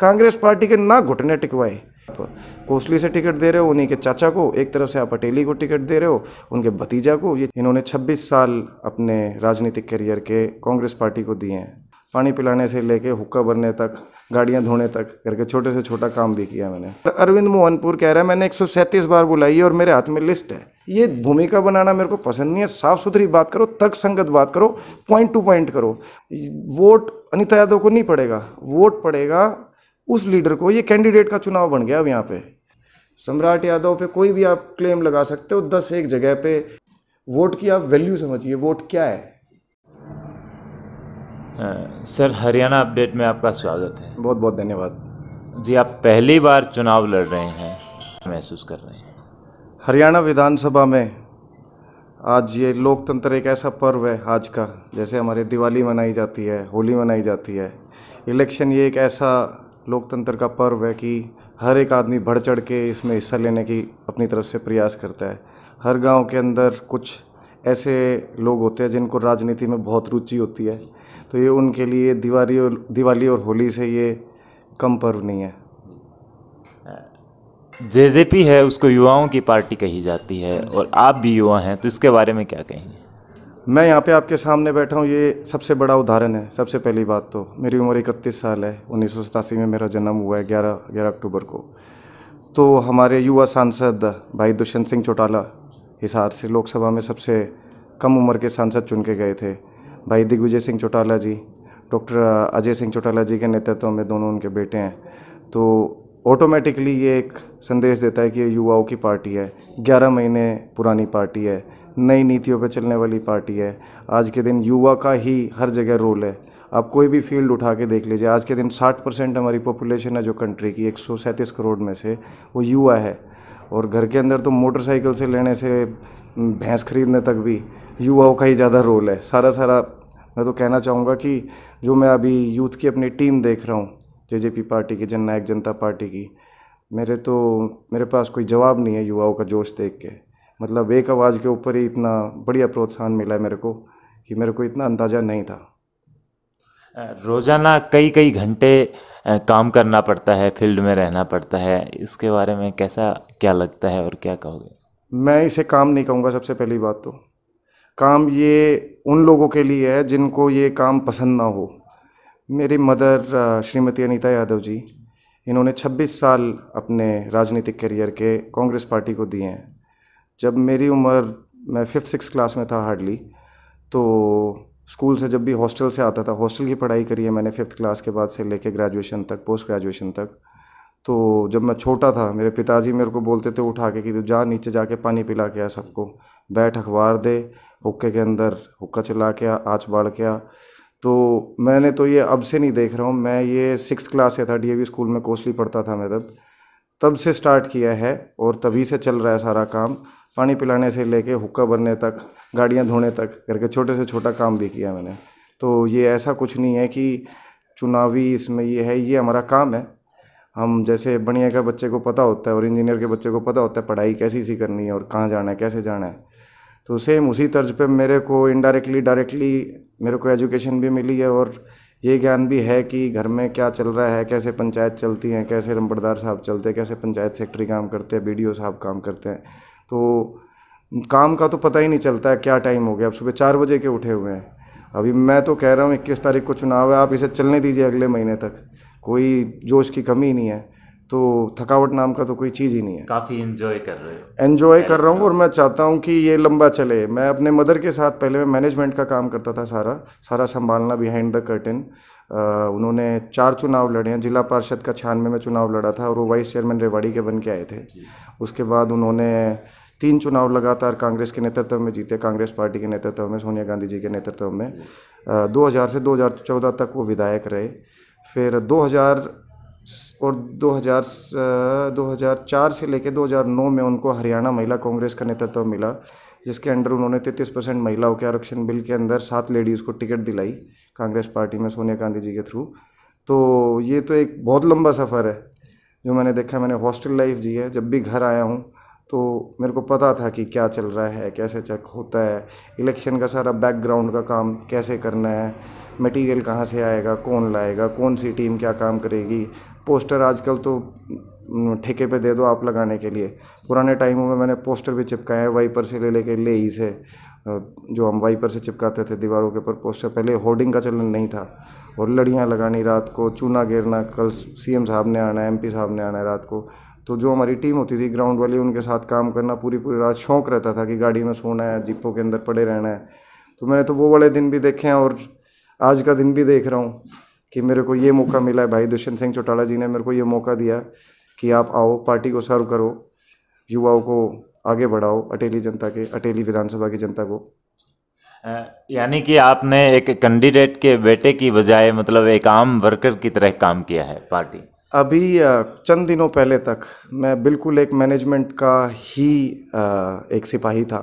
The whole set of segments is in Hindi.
कांग्रेस पार्टी के ना घुटने टिकवाए तो कोसली से टिकट दे रहे हो उन्हीं के चाचा को एक तरफ से आप पटेली को टिकट दे रहे हो उनके भतीजा को ये इन्होंने 26 साल अपने राजनीतिक करियर के कांग्रेस पार्टी को दिए हैं पानी पिलाने से लेके हुक्का भरने तक गाड़ियां धोने तक करके छोटे से छोटा काम भी किया मैंने अरविंद मोहनपुर कह रहा है मैंने एक बार बुलाई है और मेरे हाथ में लिस्ट है ये भूमिका बनाना मेरे को पसंद नहीं है साफ सुथरी बात करो तर्क संगत बात करो पॉइंट टू पॉइंट करो वोट अनिता यादव को नहीं पड़ेगा वोट पड़ेगा उस लीडर को ये कैंडिडेट का चुनाव बन गया अब यहाँ पे सम्राट यादव पे कोई भी आप क्लेम लगा सकते हो दस एक जगह पे वोट की आप वैल्यू समझिए वोट क्या है आ, सर हरियाणा अपडेट में आपका स्वागत है बहुत बहुत धन्यवाद जी आप पहली बार चुनाव लड़ रहे हैं महसूस कर रहे हैं हरियाणा विधानसभा में आज ये लोकतंत्र एक ऐसा पर्व है आज का जैसे हमारे दिवाली मनाई जाती है होली मनाई जाती है इलेक्शन ये एक ऐसा लोकतंत्र का पर्व है कि हर एक आदमी बढ़ चढ़ के इसमें हिस्सा लेने की अपनी तरफ से प्रयास करता है हर गांव के अंदर कुछ ऐसे लोग होते हैं जिनको राजनीति में बहुत रुचि होती है तो ये उनके लिए दिवाली और दिवाली और होली से ये कम पर्व नहीं है जे है उसको युवाओं की पार्टी कही जाती है और आप भी युवा हैं तो इसके बारे में क्या कहेंगे मैं यहाँ पे आपके सामने बैठा हूँ ये सबसे बड़ा उदाहरण है सबसे पहली बात तो मेरी उम्र इकतीस साल है उन्नीस में मेरा जन्म हुआ है ग्यारह ग्यारह अक्टूबर को तो हमारे युवा सांसद भाई दुष्यंत सिंह चौटाला हिसार से लोकसभा में सबसे कम उम्र के सांसद चुन के गए थे भाई दिग्विजय सिंह चौटाला जी डॉक्टर अजय सिंह चौटाला जी के नेतृत्व में दोनों उनके बेटे हैं तो ऑटोमेटिकली ये एक संदेश देता है कि ये युवाओं की पार्टी है ग्यारह महीने पुरानी पार्टी है नई नीतियों पर चलने वाली पार्टी है आज के दिन युवा का ही हर जगह रोल है आप कोई भी फील्ड उठा के देख लीजिए आज के दिन 60 परसेंट हमारी पॉपुलेशन है जो कंट्री की एक करोड़ में से वो युवा है और घर के अंदर तो मोटरसाइकिल से लेने से भैंस खरीदने तक भी युवाओं का ही ज़्यादा रोल है सारा सारा मैं तो कहना चाहूँगा कि जो मैं अभी यूथ की अपनी टीम देख रहा हूँ जे पार्टी की जननायक जनता पार्टी की मेरे तो मेरे पास कोई जवाब नहीं है युवाओं का जोश देख के मतलब एक आवाज़ के ऊपर ही इतना बढ़िया प्रोत्साहन मिला है मेरे को कि मेरे को इतना अंदाज़ा नहीं था रोज़ाना कई कई घंटे काम करना पड़ता है फील्ड में रहना पड़ता है इसके बारे में कैसा क्या लगता है और क्या कहोगे मैं इसे काम नहीं कहूँगा सबसे पहली बात तो काम ये उन लोगों के लिए है जिनको ये काम पसंद ना हो मेरी मदर श्रीमती अनीता यादव जी इन्होंने 26 साल अपने राजनीतिक करियर के कांग्रेस पार्टी को दिए हैं जब मेरी उम्र मैं फिफ्थ सिक्स क्लास में था हार्डली तो स्कूल से जब भी हॉस्टल से आता था हॉस्टल की पढ़ाई करी है मैंने फिफ्थ क्लास के बाद से लेके ग्रेजुएशन तक पोस्ट ग्रेजुएशन तक तो जब मैं छोटा था मेरे पिताजी मेरे को बोलते थे उठा के कि तो जा नीचे जाके पानी पिला के आ सबको बैठ अखबार दे हुक्के के अंदर हुक्का चला के आँच बाढ़ के आ तो मैंने तो ये अब से नहीं देख रहा हूँ मैं ये सिक्स क्लास से था डी स्कूल में कोसली पढ़ता था मैं तब तब से स्टार्ट किया है और तभी से चल रहा है सारा काम पानी पिलाने से लेके हुक्का भरने तक गाड़ियाँ धोने तक करके छोटे से छोटा काम भी किया मैंने तो ये ऐसा कुछ नहीं है कि चुनावी इसमें ये है ये हमारा काम है हम जैसे बढ़िया का बच्चे को पता होता है और इंजीनियर के बच्चे को पता होता है पढ़ाई कैसी सी करनी है और कहाँ जाना है कैसे जाना है तो सेम उसी तर्ज पे मेरे को इनडायरेक्टली डायरेक्टली मेरे को एजुकेशन भी मिली है और ये ज्ञान भी है कि घर में क्या चल रहा है कैसे पंचायत चलती है कैसे रंबड़दार साहब चलते हैं कैसे पंचायत सेक्रेटरी काम करते हैं बी साहब काम करते हैं तो काम का तो पता ही नहीं चलता है क्या टाइम हो गया अब सुबह चार बजे के उठे हुए हैं अभी मैं तो कह रहा हूँ इक्कीस तारीख को चुनाव है आप इसे चलने दीजिए अगले महीने तक कोई जोश की कमी नहीं है तो थकावट नाम का तो कोई चीज़ ही नहीं है काफ़ी एंजॉय कर रहे हो एंजॉय कर रहा हूँ और मैं चाहता हूँ कि ये लंबा चले मैं अपने मदर के साथ पहले मैं मैनेजमेंट का काम करता था सारा सारा संभालना बिहाइंड द कर्टन उन्होंने चार चुनाव लड़े हैं जिला पार्षद का छानवे में चुनाव लड़ा था और वो वाइस चेयरमैन रेवाड़ी के बन के आए थे उसके बाद उन्होंने तीन चुनाव लगातार कांग्रेस के नेतृत्व में जीते कांग्रेस पार्टी के नेतृत्व में सोनिया गांधी जी के नेतृत्व में दो से दो तक वो विधायक रहे फिर 2000 और 2000 2004 से लेकर 2009 में उनको हरियाणा महिला कांग्रेस का नेतृत्व मिला जिसके अंडर उन्होंने 33 परसेंट महिलाओं के आरक्षण बिल के अंदर सात लेडीज़ को टिकट दिलाई कांग्रेस पार्टी में सोनिया गांधी जी के थ्रू तो ये तो एक बहुत लंबा सफ़र है जो मैंने देखा मैंने हॉस्टल लाइफ जी है जब भी घर आया हूँ तो मेरे को पता था कि क्या चल रहा है कैसे चेक होता है इलेक्शन का सारा बैकग्राउंड का काम कैसे करना है मटेरियल कहाँ से आएगा कौन लाएगा कौन सी टीम क्या काम करेगी पोस्टर आजकल तो ठेके पे दे दो आप लगाने के लिए पुराने टाइमों में मैंने पोस्टर भी चिपकाए हैं वाइपर से ले लेके ले ही से जो हम वाइपर से चिपकाते थे दीवारों के ऊपर पोस्टर पहले होर्डिंग का चलन नहीं था और लड़ियाँ लगानी रात को चूना घेरना कल सीएम साहब ने आना है एम साहब ने आना है रात को तो जो हमारी टीम होती थी ग्राउंड वाली उनके साथ काम करना पूरी पूरी रात शौक रहता था कि गाड़ी में सोना है जिप्पो के अंदर पड़े रहना है तो मैंने तो वो वाले दिन भी देखे हैं और आज का दिन भी देख रहा हूँ कि मेरे को ये मौका मिला है भाई दुष्यंत सिंह चौटाला जी ने मेरे को ये मौका दिया कि आप आओ पार्टी को सर्व करो युवाओं को आगे बढ़ाओ अटेली जनता के अटेली विधानसभा की जनता को यानी कि आपने एक कैंडिडेट के बेटे की बजाय मतलब एक आम वर्कर की तरह काम किया है पार्टी अभी चंद दिनों पहले तक मैं बिल्कुल एक मैनेजमेंट का ही एक सिपाही था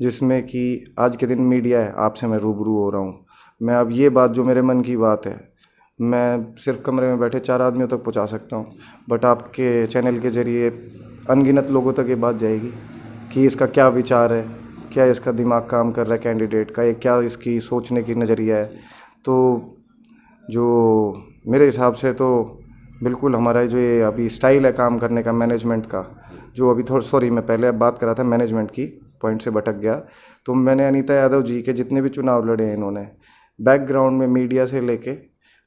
जिसमें कि आज के दिन मीडिया है आपसे मैं रूबरू हो रहा हूँ मैं अब ये बात जो मेरे मन की बात है मैं सिर्फ कमरे में बैठे चार आदमियों तक पहुंचा सकता हूं बट आपके चैनल के ज़रिए अनगिनत लोगों तक ये बात जाएगी कि इसका क्या विचार है क्या इसका दिमाग काम कर रहा है कैंडिडेट का ये क्या इसकी सोचने की नज़रिया है तो जो मेरे हिसाब से तो बिल्कुल हमारा जो ये अभी स्टाइल है काम करने का मैनेजमेंट का जो अभी थोड़ा सॉरी मैं पहले बात कर रहा था मैनेजमेंट की पॉइंट से भटक गया तो मैंने अनीता यादव जी के जितने भी चुनाव लड़े हैं इन्होंने बैकग्राउंड में मीडिया से लेके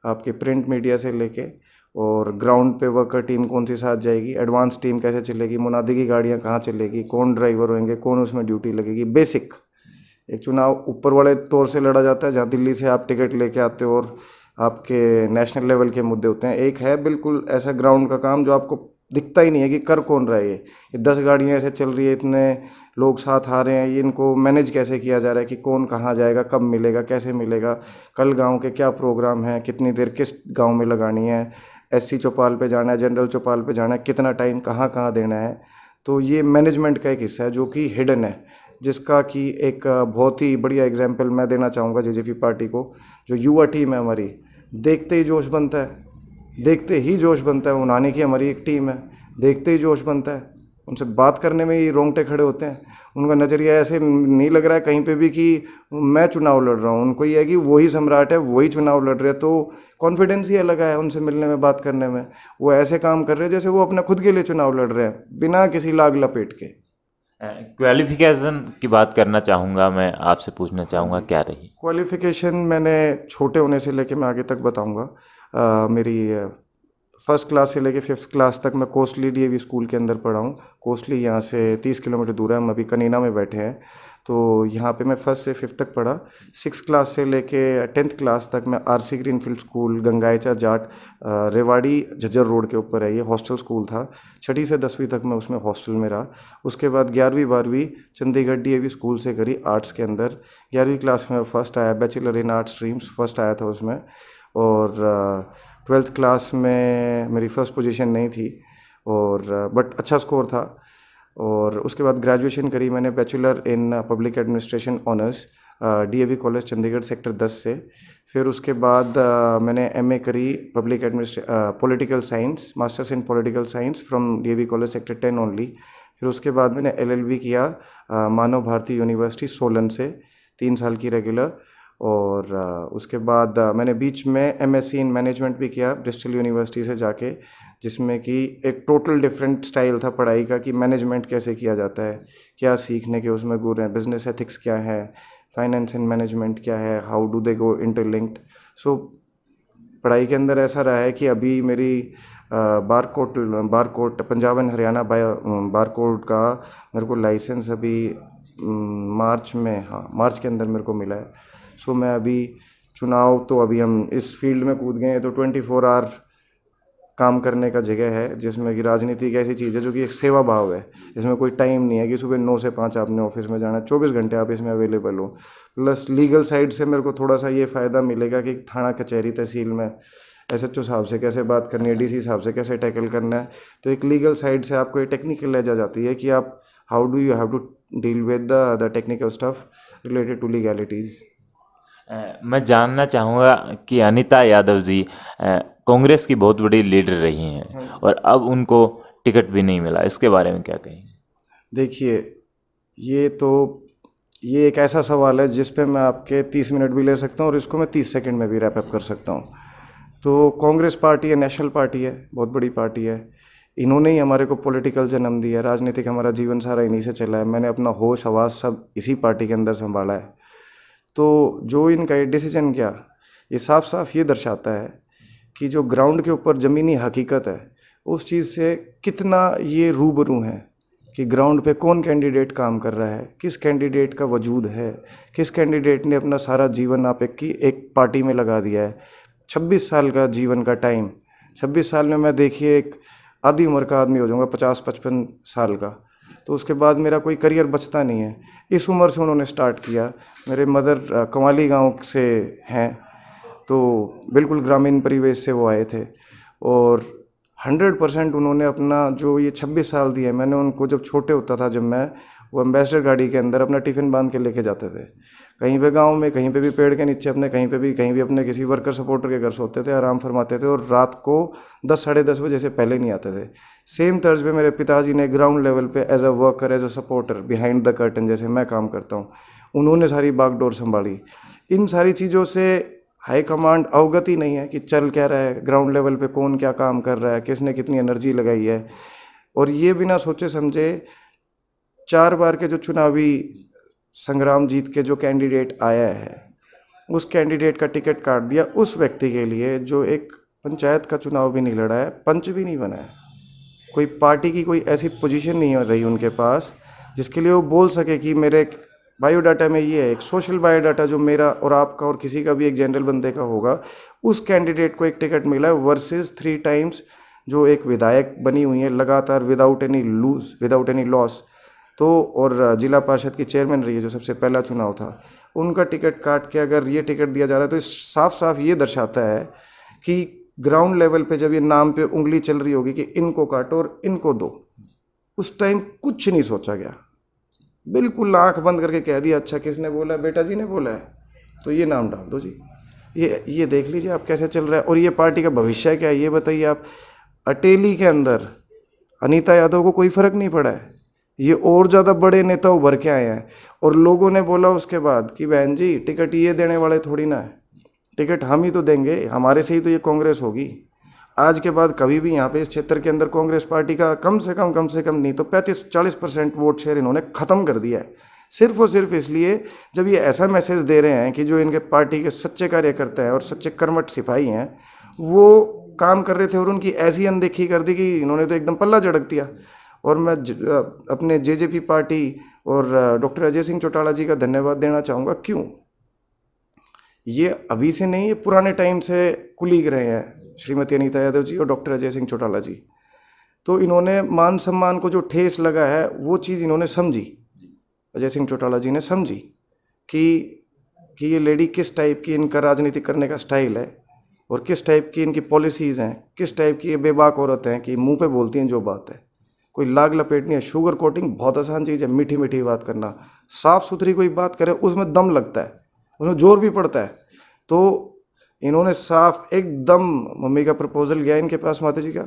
आपके प्रिंट मीडिया से लेके और ग्राउंड पे वर्कर टीम कौन सी साथ जाएगी एडवांस टीम कैसे चलेगी मुनादी की गाड़ियाँ कहाँ चलेगी कौन ड्राइवर होंगे कौन उसमें ड्यूटी लगेगी बेसिक एक चुनाव ऊपर वाले तौर से लड़ा जाता है जहाँ दिल्ली से आप टिकट लेके आते हो और आपके नेशनल लेवल के मुद्दे होते हैं एक है बिल्कुल ऐसा ग्राउंड का काम जो आपको दिखता ही नहीं है कि कर कौन रहा है ये ये दस गाड़ियाँ ऐसे चल रही है इतने लोग साथ आ रहे हैं ये इनको मैनेज कैसे किया जा रहा है कि कौन कहाँ जाएगा कब मिलेगा कैसे मिलेगा कल गांव के क्या प्रोग्राम हैं कितनी देर किस गांव में लगानी है एससी चौपाल पे जाना है जनरल चौपाल पे जाना है कितना टाइम कहाँ कहाँ देना है तो ये मैनेजमेंट का एक हिस्सा है जो कि हिडन है जिसका कि एक बहुत ही बढ़िया एग्जाम्पल मैं देना चाहूँगा जे पार्टी को जो युवा टीम है हमारी देखते ही जोश बनता है देखते ही जोश बनता है उनानी की हमारी एक टीम है देखते ही जोश बनता है उनसे बात करने में ही रोंगटे खड़े होते हैं उनका नज़रिया ऐसे नहीं लग रहा है कहीं पे भी कि मैं चुनाव लड़ रहा हूँ उनको ये है कि वही सम्राट है वही चुनाव लड़ रहे हैं तो कॉन्फिडेंस ही अलग है उनसे मिलने में बात करने में वो ऐसे काम कर रहे हैं जैसे वो अपने खुद के लिए चुनाव लड़ रहे हैं बिना किसी लाग लपेट के क्वालिफिकेशन की बात करना चाहूँगा मैं आपसे पूछना चाहूँगा क्या रही क्वालिफिकेशन मैंने छोटे होने से लेके मैं आगे तक बताऊँगा मेरी फर्स्ट क्लास से लेके फिफ्थ क्लास तक मैं कोस्टली डी स्कूल के अंदर पढ़ा हूँ कोस्टली यहाँ से तीस किलोमीटर दूर है हम अभी कनीना में बैठे हैं तो यहाँ पे मैं फर्स्ट से फिफ्थ तक पढ़ा सिक्स क्लास से लेके टेंथ क्लास तक मैं RC greenfield school Gangaicha Jat Rewari Jhajjar road के ऊपर है ये हॉस्टल स्कूल था छठी से दसवीं तक मैं उसमें हॉस्टल में रहा उसके बाद ग्यारहवीं बारहवीं चंडीगढ़ डी स्कूल से करी आर्ट्स के अंदर ग्यारहवीं क्लास में फर्स्ट आया bachelor in arts streams first आया था उसमें और ट्वेल्थ uh, क्लास में मेरी फ़र्स्ट पोजीशन नहीं थी और बट uh, अच्छा स्कोर था और उसके बाद ग्रेजुएशन करी मैंने bachelor in public administration honours DAV college Chandigarh sector 10 से फिर उसके बाद uh, मैंने एमए करी public administration political science masters in political science from DAV college sector 10 only फिर उसके बाद मैंने एलएलबी किया uh, मानव भारती यूनिवर्सिटी सोलन से तीन साल की रेगुलर और उसके बाद मैंने बीच में सी इन मैनेजमेंट भी किया ब्रिस्टल यूनिवर्सिटी से जाके जिसमें कि एक टोटल डिफरेंट स्टाइल था पढ़ाई का कि मैनेजमेंट कैसे किया जाता है क्या सीखने के उसमें गुर हैं बिजनेस एथिक्स क्या है फाइनेंस एंड मैनेजमेंट क्या है how do they go interlinked so पढ़ाई के अंदर ऐसा रहा है कि अभी मेरी बारकोट बारकोट पंजाब एंड हरियाणा बारकोट का मेरे को लाइसेंस अभी मार्च में हाँ मार्च के अंदर मेरे को मिला है सो मैं अभी चुनाव तो अभी हम इस फील्ड में कूद गए हैं तो ट्वेंटी फोर आवर काम करने का जगह है जिसमें कि राजनीति एक ऐसी चीज़ है जो कि एक सेवा भाव है इसमें कोई टाइम नहीं है कि सुबह नौ से पाँच आपने ऑफिस में जाना है चौबीस घंटे आप इसमें अवेलेबल हो प्लस लीगल साइड से मेरे को थोड़ा सा ये फ़ायदा मिलेगा कि थाना कचहरी तहसील में एस एच ओ साहब से कैसे बात करनी है डी सी साहब से कैसे टैकल करना है तो एक लीगल साइड से आपको ये टेक्निकल जा जाती है कि आप how do you have to deal with the technical stuff related to legalities मैं जानना चाहूँगा कि अनिता यादव जी कांग्रेस की बहुत बड़ी लीडर रही हैं हाँ और अब उनको टिकट भी नहीं मिला इसके बारे में क्या कहेंगे देखिए ये तो ये एक ऐसा सवाल है जिस पे मैं आपके तीस मिनट भी ले सकता हूँ और इसको मैं तीस सेकंड में भी रैपअप कर सकता हूँ तो कांग्रेस पार्टी है नेशनल पार्टी है बहुत बड़ी पार्टी है इन्होंने ही हमारे को पॉलिटिकल जन्म दिया राजनीतिक हमारा जीवन सारा इन्हीं से चला है मैंने अपना होश आवाज़ सब इसी पार्टी के अंदर संभाला है तो जो इनका ये डिसीजन क्या ये साफ साफ ये दर्शाता है कि जो ग्राउंड के ऊपर ज़मीनी हकीकत है उस चीज़ से कितना ये रूबरू है कि ग्राउंड पे कौन कैंडिडेट काम कर रहा है किस कैंडिडेट का वजूद है किस कैंडिडेट ने अपना सारा जीवन आप एक की एक पार्टी में लगा दिया है 26 साल का जीवन का टाइम 26 साल में मैं देखिए एक आधी उम्र का आदमी हो जाऊंगा 50-55 साल का तो उसके बाद मेरा कोई करियर बचता नहीं है इस उम्र से उन्होंने स्टार्ट किया मेरे मदर कंवाली गांव से हैं तो बिल्कुल ग्रामीण परिवेश से वो आए थे और हंड्रेड परसेंट उन्होंने अपना जो ये छब्बीस साल दिए मैंने उनको जब छोटे होता था जब मैं वो एम्बेसडर गाड़ी के अंदर अपना टिफ़िन बांध के लेके जाते थे कहीं पे गांव में कहीं पे भी पेड़ के नीचे अपने कहीं पे भी कहीं भी अपने किसी वर्कर सपोर्टर के घर सोते थे आराम फरमाते थे और रात को दस साढ़े दस बजे से पहले नहीं आते थे सेम तर्ज पे मेरे पिताजी ने ग्राउंड लेवल पे as a worker as a supporter behind the curtain जैसे मैं काम करता हूँ उन्होंने सारी बागडोर संभाली इन सारी चीज़ों से हाई कमांड अवगत ही नहीं है कि चल क्या रहा है ग्राउंड लेवल पे कौन क्या काम कर रहा है किसने कितनी एनर्जी लगाई है और ये बिना सोचे समझे चार बार के जो चुनावी संग्राम जीत के जो कैंडिडेट आया है उस कैंडिडेट का टिकट काट दिया उस व्यक्ति के लिए जो एक पंचायत का चुनाव भी नहीं लड़ा है पंच भी नहीं बना है कोई पार्टी की कोई ऐसी पोजीशन नहीं हो रही उनके पास जिसके लिए वो बोल सके कि मेरे बायोडाटा में ये है एक सोशल बायोडाटा जो मेरा और आपका और किसी का भी एक जनरल बंदे का होगा उस कैंडिडेट को एक टिकट मिला है वर्सेस थ्री टाइम्स जो एक विधायक बनी हुई है लगातार without any lose without any loss तो और जिला पार्षद की चेयरमैन रही है जो सबसे पहला चुनाव था उनका टिकट काट के अगर ये टिकट दिया जा रहा है तो साफ साफ ये दर्शाता है कि ग्राउंड लेवल पे जब ये नाम पे उंगली चल रही होगी कि इनको काटो और इनको दो उस टाइम कुछ नहीं सोचा गया बिल्कुल आँख बंद करके कह दिया अच्छा किसने बोला बेटा जी ने बोला है तो ये नाम डाल दो जी ये ये देख लीजिए आप कैसे चल रहा है और ये पार्टी का भविष्य क्या है ये बताइए आप अटेली के अंदर अनीता यादव को कोई फ़र्क नहीं पड़ा है ये और ज़्यादा बड़े नेता उभर के आए हैं और लोगों ने बोला उसके बाद कि बहन जी टिकट ये देने वाले थोड़ी ना है टिकट हम ही तो देंगे हमारे से ही तो ये कांग्रेस होगी आज के बाद कभी भी यहाँ पे इस क्षेत्र के अंदर कांग्रेस पार्टी का कम से कम कम से कम नहीं तो 35-40 परसेंट वोट शेयर इन्होंने ख़त्म कर दिया है सिर्फ और सिर्फ इसलिए जब ये ऐसा मैसेज दे रहे हैं कि जो इनके पार्टी के सच्चे कार्यकर्ता हैं और सच्चे कर्मठ सिपाही हैं वो काम कर रहे थे और उनकी ऐसी अनदेखी कर दी कि इन्होंने तो एकदम पल्ला झड़क दिया और मैं अपने जे जे पी पार्टी और डॉक्टर अजय सिंह चौटाला जी का धन्यवाद देना चाहूँगा क्यों ये अभी से नहीं ये पुराने टाइम से कुलीग रहे हैं श्रीमती अनिता यादव जी और डॉक्टर अजय सिंह चौटाला जी तो इन्होंने मान सम्मान को जो ठेस लगा है वो चीज़ इन्होंने समझी अजय सिंह चौटाला जी ने समझी कि कि ये लेडी किस टाइप की इनका राजनीति करने का स्टाइल है और किस टाइप की इनकी पॉलिसीज़ हैं किस टाइप की ये बेबाक औरतें हैं कि मुंह पे बोलती हैं जो बात है कोई लाग लपेटनी है शुगर कोटिंग बहुत आसान चीज़ है मीठी मीठी बात करना साफ़ सुथरी कोई बात करे उसमें दम लगता है उसमें जोर भी पड़ता है तो इन्होंने साफ एकदम मम्मी का प्रपोज़ल गया इनके पास माता जी का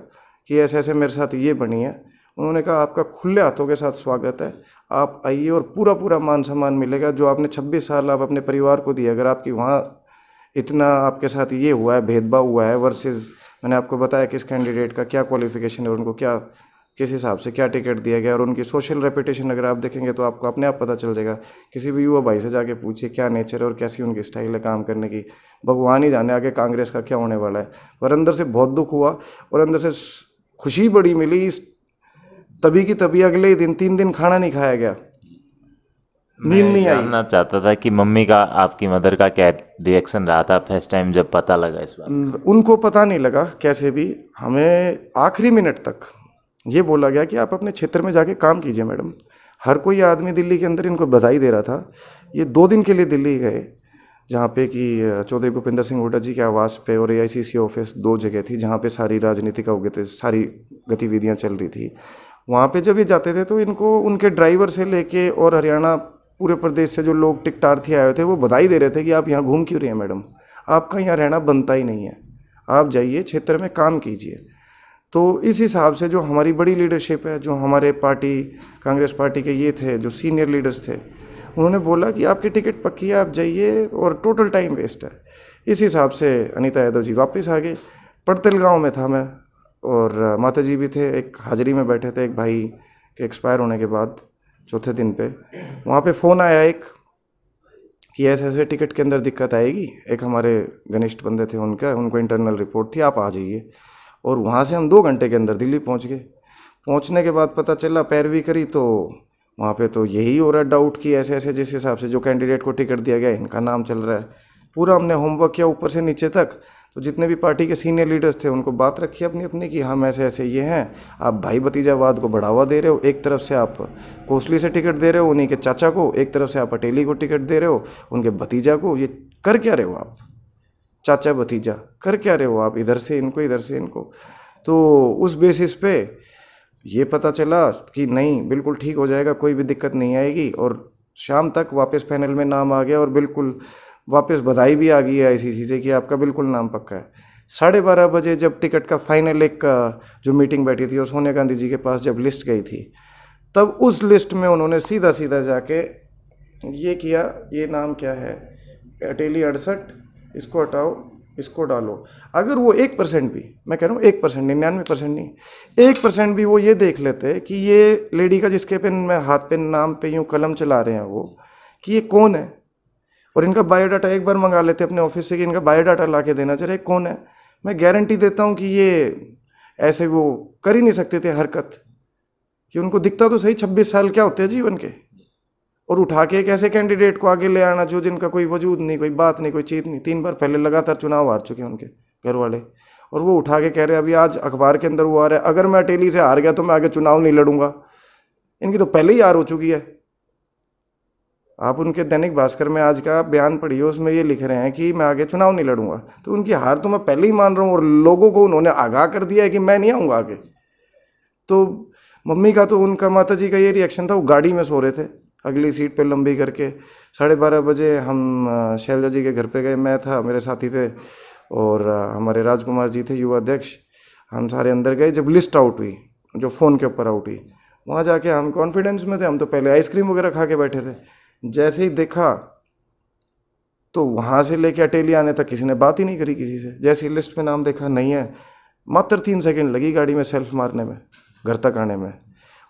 कि ऐसे ऐसे मेरे साथ ये बनी है उन्होंने कहा आपका खुले हाथों के साथ स्वागत है आप आइए और पूरा पूरा मान सम्मान मिलेगा जो आपने 26 साल आप अपने परिवार को दिए अगर आपकी वहाँ इतना आपके साथ ये हुआ है भेदभाव हुआ है वर्सेस मैंने आपको बताया किस कैंडिडेट का क्या क्वालिफिकेशन है उनको क्या किस हिसाब से क्या टिकट दिया गया और उनकी सोशल रेपुटेशन अगर आप देखेंगे तो आपको अपने आप पता चल जाएगा किसी भी युवा भाई से जाके पूछिए क्या नेचर है और कैसी उनकी स्टाइल है काम करने की भगवान ही जाने आगे कांग्रेस का क्या होने वाला है पर अंदर से बहुत दुख हुआ और अंदर से खुशी बड़ी मिली तभी की तभी अगले दिन तीन दिन खाना नहीं खाया गया नींद नहीं जानना चाहता था कि मम्मी का आपकी मदर का क्या रिएक्शन रहा था फर्स्ट टाइम जब पता लगा इस बार उनको पता नहीं लगा कैसे भी हमें आखिरी मिनट तक ये बोला गया कि आप अपने क्षेत्र में जाके काम कीजिए मैडम हर कोई आदमी दिल्ली के अंदर इनको बधाई दे रहा था ये दो दिन के लिए दिल्ली गए जहाँ पे कि चौधरी भूपेंद्र सिंह हुडा जी के आवास पे और एआईसीसी ऑफिस दो जगह थी जहाँ पे सारी राजनीतिक अवगत सारी गतिविधियाँ चल रही थी वहाँ पे जब ये जाते थे तो इनको उनके ड्राइवर से लेके और हरियाणा पूरे प्रदेश से जो लोग टिकटारथी आए थे वो बधाई दे रहे थे कि आप यहाँ घूम क्यों रहे हैं मैडम आपका यहाँ रहना बनता ही नहीं है आप जाइए क्षेत्र में काम कीजिए तो इस हिसाब से जो हमारी बड़ी लीडरशिप है जो हमारे पार्टी कांग्रेस पार्टी के ये थे जो सीनियर लीडर्स थे उन्होंने बोला कि आपकी टिकट पक्की है आप जाइए और टोटल टाइम वेस्ट है इस हिसाब से अनिता यादव जी वापस आ गए पड़तल गाँव में था मैं और माता जी भी थे एक हाजिरी में बैठे थे एक भाई के एक्सपायर होने के बाद चौथे दिन पे वहाँ पे फ़ोन आया एक कि ऐसे ऐसे टिकट के अंदर दिक्कत आएगी एक हमारे घनिष्ठ बंदे थे उनका उनको इंटरनल रिपोर्ट थी आप आ जाइए और वहाँ से हम दो घंटे के अंदर दिल्ली पहुँच गए पहुँचने के बाद पता चला पैरवी करी तो वहाँ पे तो यही हो रहा है डाउट कि ऐसे ऐसे जिस हिसाब से जो कैंडिडेट को टिकट दिया गया इनका नाम चल रहा है पूरा हमने होमवर्क किया ऊपर से नीचे तक तो जितने भी पार्टी के सीनियर लीडर्स थे उनको बात रखी अपनी अपनी कि हम ऐसे ऐसे ये हैं आप भाई भतीजावाद को बढ़ावा दे रहे हो एक तरफ से आप कोसली से टिकट दे रहे हो उन्हीं के चाचा को एक तरफ से आप अटेली को टिकट दे रहे हो उनके भतीजा को ये कर क्या रहे हो आप चाचा भतीजा कर क्या रहे हो आप इधर से इनको इधर से इनको तो उस बेसिस पे ये पता चला कि नहीं बिल्कुल ठीक हो जाएगा कोई भी दिक्कत नहीं आएगी और शाम तक वापस पैनल में नाम आ गया और बिल्कुल वापस बधाई भी आ गई है ऐसी से कि आपका बिल्कुल नाम पक्का है साढ़े बारह बजे जब टिकट का फाइनल एक का जो मीटिंग बैठी थी और सोनिया गांधी जी के पास जब लिस्ट गई थी तब उस लिस्ट में उन्होंने सीधा सीधा जाके ये किया ये नाम क्या है अटेली अड़सठ इसको हटाओ इसको डालो अगर वो एक परसेंट भी मैं कह रहा हूँ एक परसेंट निन्यानवे परसेंट नहीं एक परसेंट भी वो ये देख लेते कि ये लेडी का जिसके पे मैं हाथ पे नाम पे यूँ कलम चला रहे हैं वो कि ये कौन है और इनका बायोडाटा एक बार मंगा लेते अपने ऑफिस से कि इनका बायोडाटा ला के देना चाहिए कौन है मैं गारंटी देता हूँ कि ये ऐसे वो कर ही नहीं सकते थे हरकत कि उनको दिखता तो सही छब्बीस साल क्या होते हैं जीवन के और उठा के एक ऐसे कैंडिडेट को आगे ले आना जो जिनका कोई वजूद नहीं कोई बात नहीं कोई चीत नहीं तीन बार पहले लगातार चुनाव हार चुके उनके घर वाले और वो उठा के कह रहे अभी आज अखबार के अंदर वो आ रहा है अगर मैं अटेली से हार गया तो मैं आगे चुनाव नहीं लड़ूंगा इनकी तो पहले ही हार हो चुकी है आप उनके दैनिक भास्कर में आज का बयान पढ़िए उसमें ये लिख रहे हैं कि मैं आगे चुनाव नहीं लड़ूंगा तो उनकी हार तो मैं पहले ही मान रहा हूँ और लोगों को उन्होंने आगाह कर दिया है कि मैं नहीं आऊँगा आगे तो मम्मी का तो उनका माता जी का ये रिएक्शन था वो गाड़ी में सो रहे थे अगली सीट पे लंबी करके साढ़े बारह बजे हम शैलजा जी के घर पे गए मैं था मेरे साथी थे और हमारे राजकुमार जी थे युवा अध्यक्ष हम सारे अंदर गए जब लिस्ट आउट हुई जो फ़ोन के ऊपर आउट हुई वहाँ जाके हम कॉन्फिडेंस में थे हम तो पहले आइसक्रीम वगैरह खा के बैठे थे जैसे ही देखा तो वहाँ से लेके अटेली आने तक किसी ने बात ही नहीं करी किसी से जैसे ही लिस्ट में नाम देखा नहीं है मात्र तीन सेकंड लगी गाड़ी में सेल्फ मारने में घर तक आने में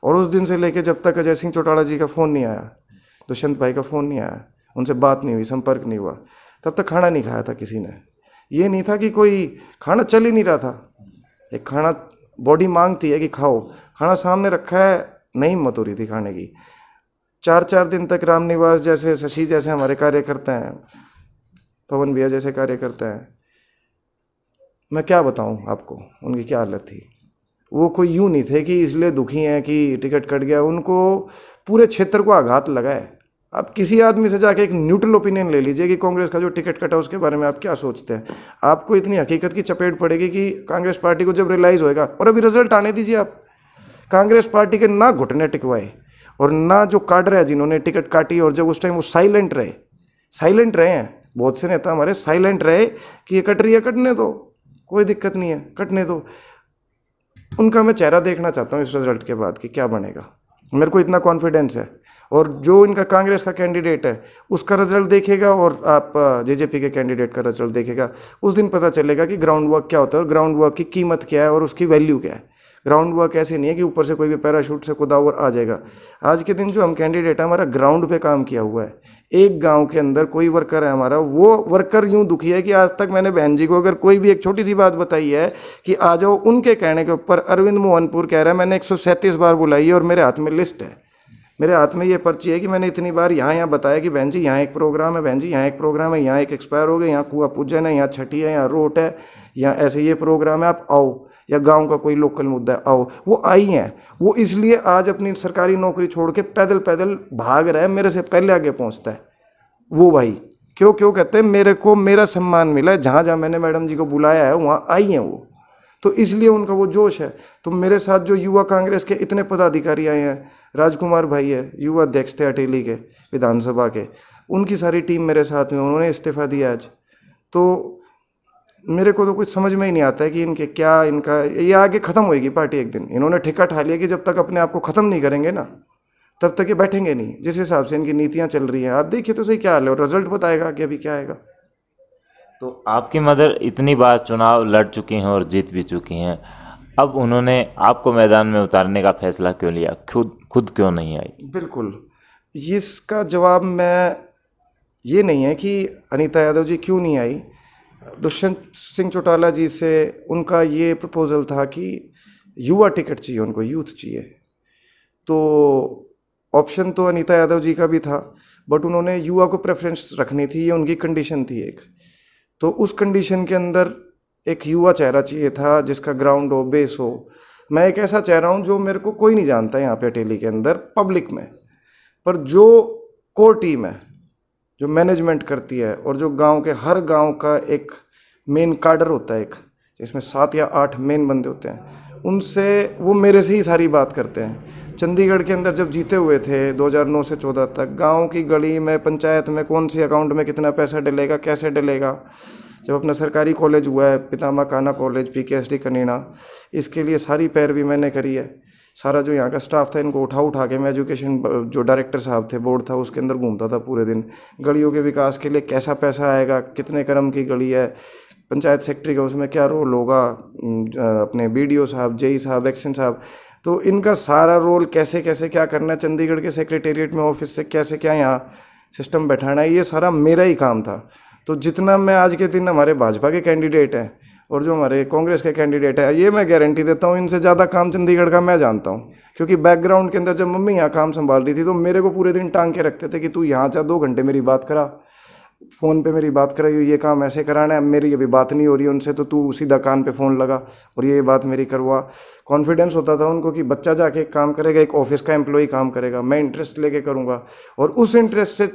और उस दिन से लेके जब तक अजय सिंह चौटाला जी का फ़ोन नहीं आया दुष्यंत भाई का फ़ोन नहीं आया उनसे बात नहीं हुई संपर्क नहीं हुआ तब तक खाना नहीं खाया था किसी ने ये नहीं था कि कोई खाना चल ही नहीं रहा था एक खाना बॉडी मांगती है कि खाओ खाना सामने रखा है नहीं मत हो रही थी खाने की चार चार दिन तक राम निवास जैसे शशि जैसे हमारे कार्य करते हैं पवन भैया जैसे कार्य करते हैं मैं क्या बताऊं आपको उनकी क्या हालत थी वो कोई यूँ नहीं थे कि इसलिए दुखी हैं कि टिकट कट गया उनको पूरे क्षेत्र को आघात लगाए आप किसी आदमी से जाके एक न्यूट्रल ओपिनियन ले लीजिए कि कांग्रेस का जो टिकट कटा उसके बारे में आप क्या सोचते हैं आपको इतनी हकीकत की चपेट पड़ेगी कि कांग्रेस पार्टी को जब रियलाइज़ होएगा और अभी रिजल्ट आने दीजिए आप कांग्रेस पार्टी के ना घुटने टिकवाए और ना जो काट रहे हैं जिन्होंने टिकट काटी और जब उस टाइम वो साइलेंट रहे साइलेंट रहे हैं बहुत से नेता हमारे साइलेंट रहे कि ये कट रही है कटने दो कोई दिक्कत नहीं है कटने दो उनका मैं चेहरा देखना चाहता हूँ इस रिज़ल्ट के बाद कि क्या बनेगा मेरे को इतना कॉन्फिडेंस है और जो इनका कांग्रेस का कैंडिडेट है उसका रिजल्ट देखेगा और आप जेजेपी के कैंडिडेट का रिजल्ट देखेगा उस दिन पता चलेगा कि ग्राउंड वर्क क्या होता है और ग्राउंड वर्क की कीमत क्या है और उसकी वैल्यू क्या है ग्राउंड वर्क ऐसे नहीं है कि ऊपर से कोई भी पैराशूट से कुदा और आ जाएगा आज के दिन जो हम कैंडिडेट हैं हमारा ग्राउंड पे काम किया हुआ है एक गांव के अंदर कोई वर्कर है हमारा वो वर्कर यूं दुखी है कि आज तक मैंने बहन जी को अगर कोई भी एक छोटी सी बात बताई है कि आ जाओ उनके कहने के ऊपर अरविंद मोहनपुर कह रहा है मैंने एक बार बुलाई है और मेरे हाथ में लिस्ट है मेरे हाथ में ये पर्ची है कि मैंने इतनी बार यहाँ यहाँ बताया कि बहन जी यहाँ एक प्रोग्राम है बहन जी यहाँ एक प्रोग्राम है यहाँ एक एक्सपायर हो गया यहाँ कुआ पूजन है यहाँ छठी है यहाँ रोट है यहाँ ऐसे ये प्रोग्राम है आप आओ या गांव का कोई लोकल मुद्दा आओ वो आई हैं वो इसलिए आज अपनी सरकारी नौकरी छोड़ के पैदल पैदल भाग रहा है मेरे से पहले आगे पहुंचता है वो भाई क्यों क्यों कहते हैं मेरे को मेरा सम्मान मिला है जहाँ जहाँ मैंने मैडम जी को बुलाया है वहाँ आई हैं वो तो इसलिए उनका वो जोश है तो मेरे साथ जो युवा कांग्रेस के इतने पदाधिकारी आए हैं राजकुमार भाई है युवा अध्यक्ष थे अटेली के विधानसभा के उनकी सारी टीम मेरे साथ में उन्होंने इस्तीफा दिया आज तो मेरे को तो कुछ समझ में ही नहीं आता है कि इनके क्या इनका ये आगे ख़त्म होएगी पार्टी एक दिन इन्होंने ठेका ठा लिया कि जब तक अपने आप को ख़त्म नहीं करेंगे ना तब तक ये बैठेंगे नहीं जिस हिसाब से इनकी नीतियाँ चल रही हैं आप देखिए तो सही क्या हाल है और रिजल्ट बताएगा कि अभी क्या आएगा तो आपकी मदर इतनी बार चुनाव लड़ चुकी हैं और जीत भी चुकी हैं अब उन्होंने आपको मैदान में उतारने का फैसला क्यों लिया खुद खुद क्यों नहीं आई बिल्कुल इसका जवाब मैं ये नहीं है कि अनीता यादव जी क्यों नहीं आई दुष्यंत सिंह चौटाला जी से उनका ये प्रपोज़ल था कि युवा टिकट चाहिए उनको यूथ चाहिए तो ऑप्शन तो अनीता यादव जी का भी था बट उन्होंने युवा को प्रेफरेंस रखनी थी ये उनकी कंडीशन थी एक तो उस कंडीशन के अंदर एक युवा चेहरा चाहिए था जिसका ग्राउंड हो बेस हो मैं एक ऐसा चेहरा हूँ जो मेरे को कोई नहीं जानता यहाँ पे अटेली के अंदर पब्लिक में पर जो कोर टीम है जो मैनेजमेंट करती है और जो गांव के हर गांव का एक मेन कार्डर होता है एक जिसमें सात या आठ मेन बंदे होते हैं उनसे वो मेरे से ही सारी बात करते हैं चंडीगढ़ के अंदर जब जीते हुए थे 2009 से 14 तक गांव की गली में पंचायत में कौन सी अकाउंट में कितना पैसा डलेगा कैसे डलेगा जब अपना सरकारी कॉलेज हुआ है पितामा काना college P K S D Kanina इसके लिए सारी पैरवी मैंने करी है सारा जो यहाँ का स्टाफ था इनको उठा उठा के मैं एजुकेशन जो डायरेक्टर साहब थे बोर्ड था उसके अंदर घूमता था पूरे दिन गलियों के विकास के लिए कैसा पैसा आएगा कितने कर्म की गली है पंचायत सेक्रेटरी का उसमें क्या रोल होगा अपने बी साहब जेई e साहब एक्शन साहब तो इनका सारा रोल कैसे कैसे क्या करना है चंडीगढ़ के सेक्रेटेरिएट में ऑफिस से कैसे क्या यहाँ सिस्टम बैठाना है ये सारा मेरा ही काम था तो जितना मैं आज के दिन हमारे भाजपा के कैंडिडेट हैं और जो हमारे कांग्रेस के कैंडिडेट हैं ये मैं गारंटी देता हूँ इनसे ज़्यादा काम चंडीगढ़ का मैं जानता हूँ क्योंकि बैकग्राउंड के अंदर जब मम्मी यहाँ काम संभाल रही थी तो मेरे को पूरे दिन टांग के रखते थे कि तू यहाँ जा दो घंटे मेरी बात करा फ़ोन पे मेरी बात कराई ये काम ऐसे कराना है मेरी अभी बात नहीं हो रही उनसे तो तू उसी दुकान पे फ़ोन लगा और ये बात मेरी करवा कॉन्फिडेंस होता था उनको कि बच्चा जाके काम करेगा एक ऑफिस का एम्प्लॉई काम करेगा मैं इंटरेस्ट लेके करूँगा और उस इंटरेस्ट से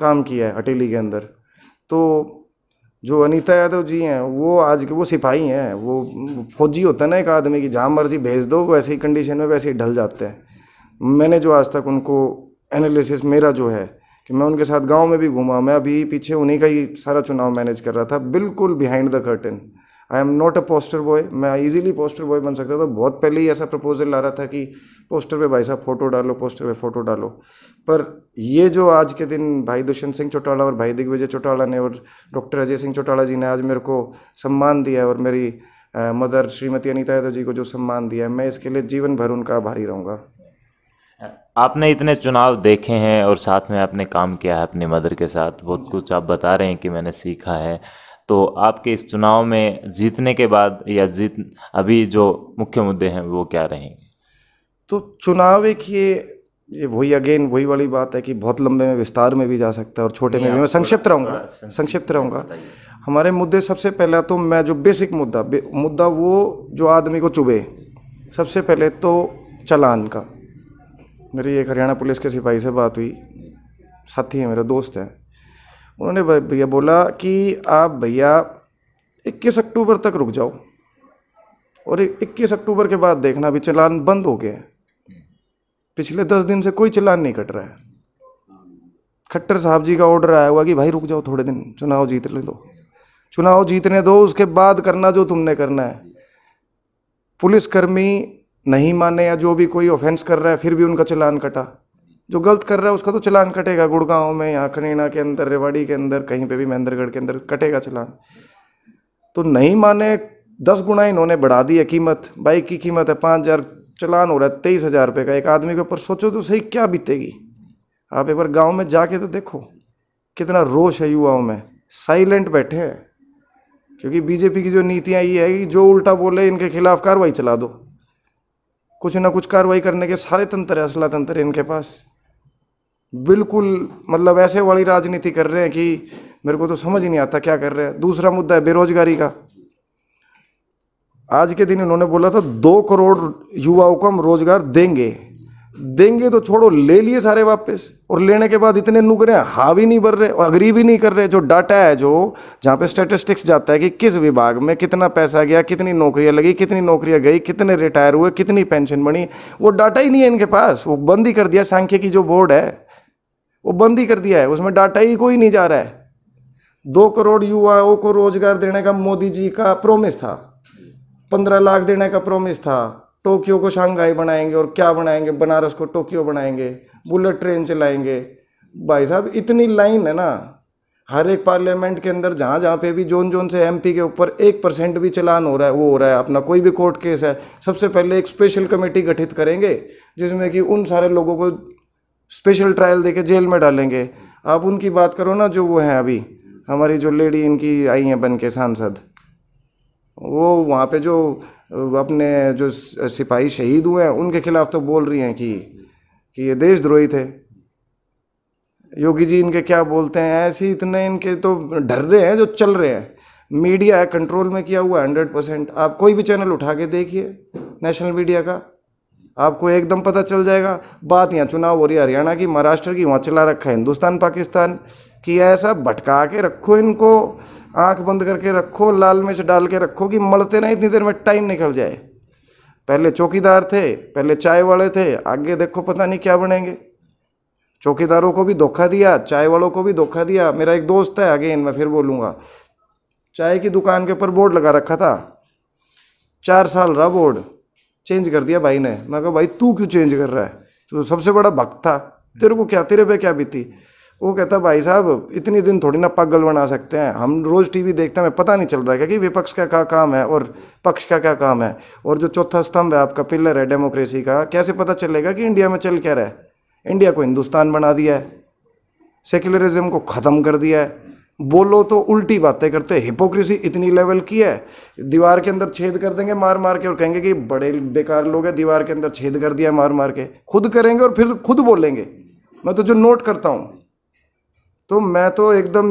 काम किया है अटेली के अंदर तो जो अनीता यादव जी हैं वो आज के वो सिपाही हैं वो फौजी होता है ना एक आदमी की जहाँ मर्जी भेज दो वैसे ही कंडीशन में वैसे ही ढल जाते हैं मैंने जो आज तक उनको एनालिसिस मेरा जो है कि मैं उनके साथ गांव में भी घूमा मैं अभी पीछे उन्हीं का ही सारा चुनाव मैनेज कर रहा था बिल्कुल behind the curtain I am not a poster boy मैं इजीली पोस्टर बॉय बन सकता था बहुत पहले ही ऐसा प्रपोजल आ रहा था कि पोस्टर पे भाई साहब फोटो डालो पोस्टर पे फोटो डालो पर ये जो आज के दिन भाई दुष्यंत सिंह चौटाला और भाई दिग्विजय चौटाला ने और डॉक्टर अजय सिंह चौटाला जी ने आज मेरे को सम्मान दिया और मेरी मदर श्रीमती अनिता यादव जी को जो सम्मान दिया है मैं इसके लिए जीवन भर उनका आभारी रहूँगा आपने इतने चुनाव देखे हैं और साथ में आपने काम किया है अपनी मदर के साथ बहुत कुछ आप बता रहे हैं कि मैंने सीखा है तो आपके इस चुनाव में जीतने के बाद या जीत अभी जो मुख्य मुद्दे हैं वो क्या रहेंगे तो चुनाव एक ये ये वही अगेन वही वाली बात है कि बहुत लंबे में विस्तार में भी जा सकता है और छोटे में भी मैं संक्षिप्त रहूँगा संक्षिप्त रहूँगा हमारे मुद्दे सबसे पहला तो मैं जो बेसिक मुद्दा मुद्दा वो जो आदमी को चुभे सबसे पहले तो चलान का मेरी एक हरियाणा पुलिस के सिपाही से बात हुई साथी है मेरा दोस्त है उन्होंने भैया बोला कि आप भैया इक्कीस अक्टूबर तक रुक जाओ और इक्कीस अक्टूबर के बाद देखना अभी चलान बंद हो गया पिछले दस दिन से कोई चलान नहीं कट रहा है खट्टर साहब जी का ऑर्डर आया हुआ कि भाई रुक जाओ थोड़े दिन चुनाव जीत ले दो चुनाव जीतने दो उसके बाद करना जो तुमने करना है पुलिसकर्मी नहीं माने या जो भी कोई ऑफेंस कर रहा है फिर भी उनका चलान कटा जो गलत कर रहा है उसका तो चलान कटेगा गुड़गांव में या खनीना के अंदर रेवाड़ी के अंदर कहीं पे भी महेंद्रगढ़ के अंदर कटेगा चलान तो नहीं माने दस गुना इन्होंने बढ़ा दी है कीमत बाइक की कीमत है पाँच हज़ार चलान हो रहा है तेईस हज़ार रुपये का एक आदमी के ऊपर सोचो तो सही क्या बीतेगी आप एक बार गाँव में जाके तो देखो कितना रोष है युवाओं में साइलेंट बैठे हैं क्योंकि बीजेपी की जो नीतियाँ ये है कि जो उल्टा बोले इनके खिलाफ कार्रवाई चला दो कुछ ना कुछ कार्रवाई करने के सारे तंत्र है असला तंत्र इनके पास बिल्कुल मतलब ऐसे वाली राजनीति कर रहे हैं कि मेरे को तो समझ ही नहीं आता क्या कर रहे हैं दूसरा मुद्दा है बेरोजगारी का आज के दिन इन्होंने बोला था दो करोड़ युवाओं को हम रोजगार देंगे देंगे तो छोड़ो ले लिए सारे वापस और लेने के बाद इतने नुक रहे हैं हाँ भी नहीं भर रहे और अग्री भी नहीं कर रहे जो डाटा है जो जहाँ पे स्टेटिस्टिक्स जाता है कि किस विभाग में कितना पैसा गया कितनी नौकरियाँ लगी कितनी नौकरियाँ गई कितने रिटायर हुए कितनी पेंशन बनी वो डाटा ही नहीं है इनके पास वो बंद ही कर दिया सांख्यिकी जो बोर्ड है वो बंद ही कर दिया है उसमें डाटा ही कोई नहीं जा रहा है दो करोड़ युवाओं को रोजगार देने का मोदी जी का प्रोमिस था पंद्रह लाख देने का प्रोमिस था टोक्यो को शंघाई बनाएंगे और क्या बनाएंगे बनारस को टोक्यो बनाएंगे बुलेट ट्रेन चलाएंगे भाई साहब इतनी लाइन है ना हर एक पार्लियामेंट के अंदर जहाँ जहाँ पे भी जोन जोन से एमपी के ऊपर एक परसेंट भी चलान हो रहा है वो हो रहा है अपना कोई भी कोर्ट केस है सबसे पहले एक स्पेशल कमेटी गठित करेंगे जिसमें कि उन सारे लोगों को स्पेशल ट्रायल देके जेल में डालेंगे आप उनकी बात करो ना जो वो हैं अभी हमारी जो लेडी इनकी आई हैं बन के सांसद वो वहाँ पे जो अपने जो सिपाही शहीद हुए हैं उनके खिलाफ तो बोल रही हैं कि कि ये देशद्रोही थे योगी जी इनके क्या बोलते हैं ऐसे इतने इनके तो डर रहे हैं जो चल रहे हैं मीडिया है कंट्रोल में किया हुआ है हंड्रेड परसेंट आप कोई भी चैनल उठा के देखिए नेशनल मीडिया का आपको एकदम पता चल जाएगा बात यहाँ चुनाव हो रही है हरियाणा की महाराष्ट्र की वहाँ चला रखा है हिंदुस्तान पाकिस्तान कि ऐसा भटका के रखो इनको आंख बंद करके रखो लाल मिर्च डाल के रखो कि मरते नहीं इतनी देर में टाइम निकल जाए पहले चौकीदार थे पहले चाय वाले थे आगे देखो पता नहीं क्या बनेंगे चौकीदारों को भी धोखा दिया चाय वालों को भी धोखा दिया मेरा एक दोस्त है अगेन मैं फिर बोलूँगा चाय की दुकान के ऊपर बोर्ड लगा रखा था चार साल रहा बोर्ड चेंज कर दिया भाई ने मैं कहा भाई तू क्यों चेंज कर रहा है तो सबसे बड़ा भक्त था तेरे को क्या तेरे पे क्या बीती वो कहता भाई साहब इतनी दिन थोड़ी ना पागल बना सकते हैं हम रोज़ टीवी देखते हैं हमें पता नहीं चल रहा है कि विपक्ष का क्या काम है और पक्ष का क्या काम है और जो चौथा स्तंभ है आपका पिलर है डेमोक्रेसी का कैसे पता चलेगा कि इंडिया में चल क्या रहा है इंडिया को हिंदुस्तान बना दिया है सेक्युलरिज्म को ख़त्म कर दिया है बोलो तो उल्टी बातें करते हिपोक्रेसी इतनी लेवल की है दीवार के अंदर छेद कर देंगे मार मार के और कहेंगे कि बड़े बेकार लोग हैं दीवार के अंदर छेद कर दिया मार मार के खुद करेंगे और फिर खुद बोलेंगे मैं तो जो नोट करता हूँ तो मैं तो एकदम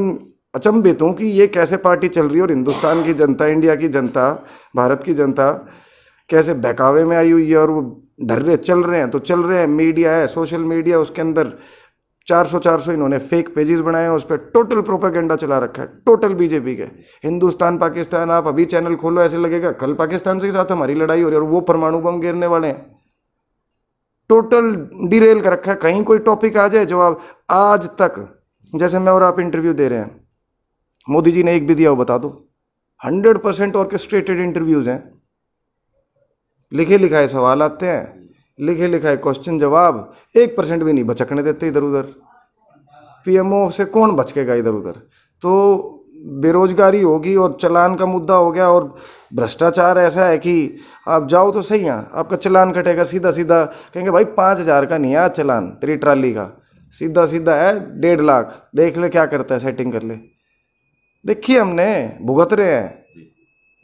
अचंभित हूँ कि ये कैसे पार्टी चल रही है और हिंदुस्तान की जनता इंडिया की जनता भारत की जनता कैसे बहकावे में आई हुई है और वो धर्रे चल रहे हैं तो चल रहे हैं मीडिया है सोशल मीडिया उसके अंदर 400 400 इन्होंने फेक पेजेस बनाए हैं उस पर टोटल प्रोपागेंडा चला रखा है टोटल बीजेपी के हिंदुस्तान पाकिस्तान आप अभी चैनल खोलो ऐसे लगेगा कल पाकिस्तान के साथ हमारी लड़ाई हो रही है और वो परमाणु बम गिरने वाले हैं टोटल डिरेल कर रखा है कहीं कोई टॉपिक आ जाए जो आप आज तक जैसे मैं और आप इंटरव्यू दे रहे हैं मोदी जी ने एक भी दिया हो बता दो हंड्रेड परसेंट ऑर्केस्ट्रेटेड इंटरव्यूज़ हैं लिखे लिखाए सवाल आते हैं लिखे लिखाए क्वेश्चन जवाब एक परसेंट भी नहीं बचकने देते इधर उधर पीएमओ से कौन बचकेगा इधर उधर तो बेरोजगारी होगी और चलान का मुद्दा हो गया और भ्रष्टाचार ऐसा है कि आप जाओ तो सही हैं आपका चलान कटेगा सीधा सीधा कहेंगे भाई पाँच हज़ार का नहीं है चलान तेरी ट्राली का सीधा सीधा है डेढ़ लाख देख ले क्या करता है सेटिंग कर ले देखिए हमने भुगत रहे हैं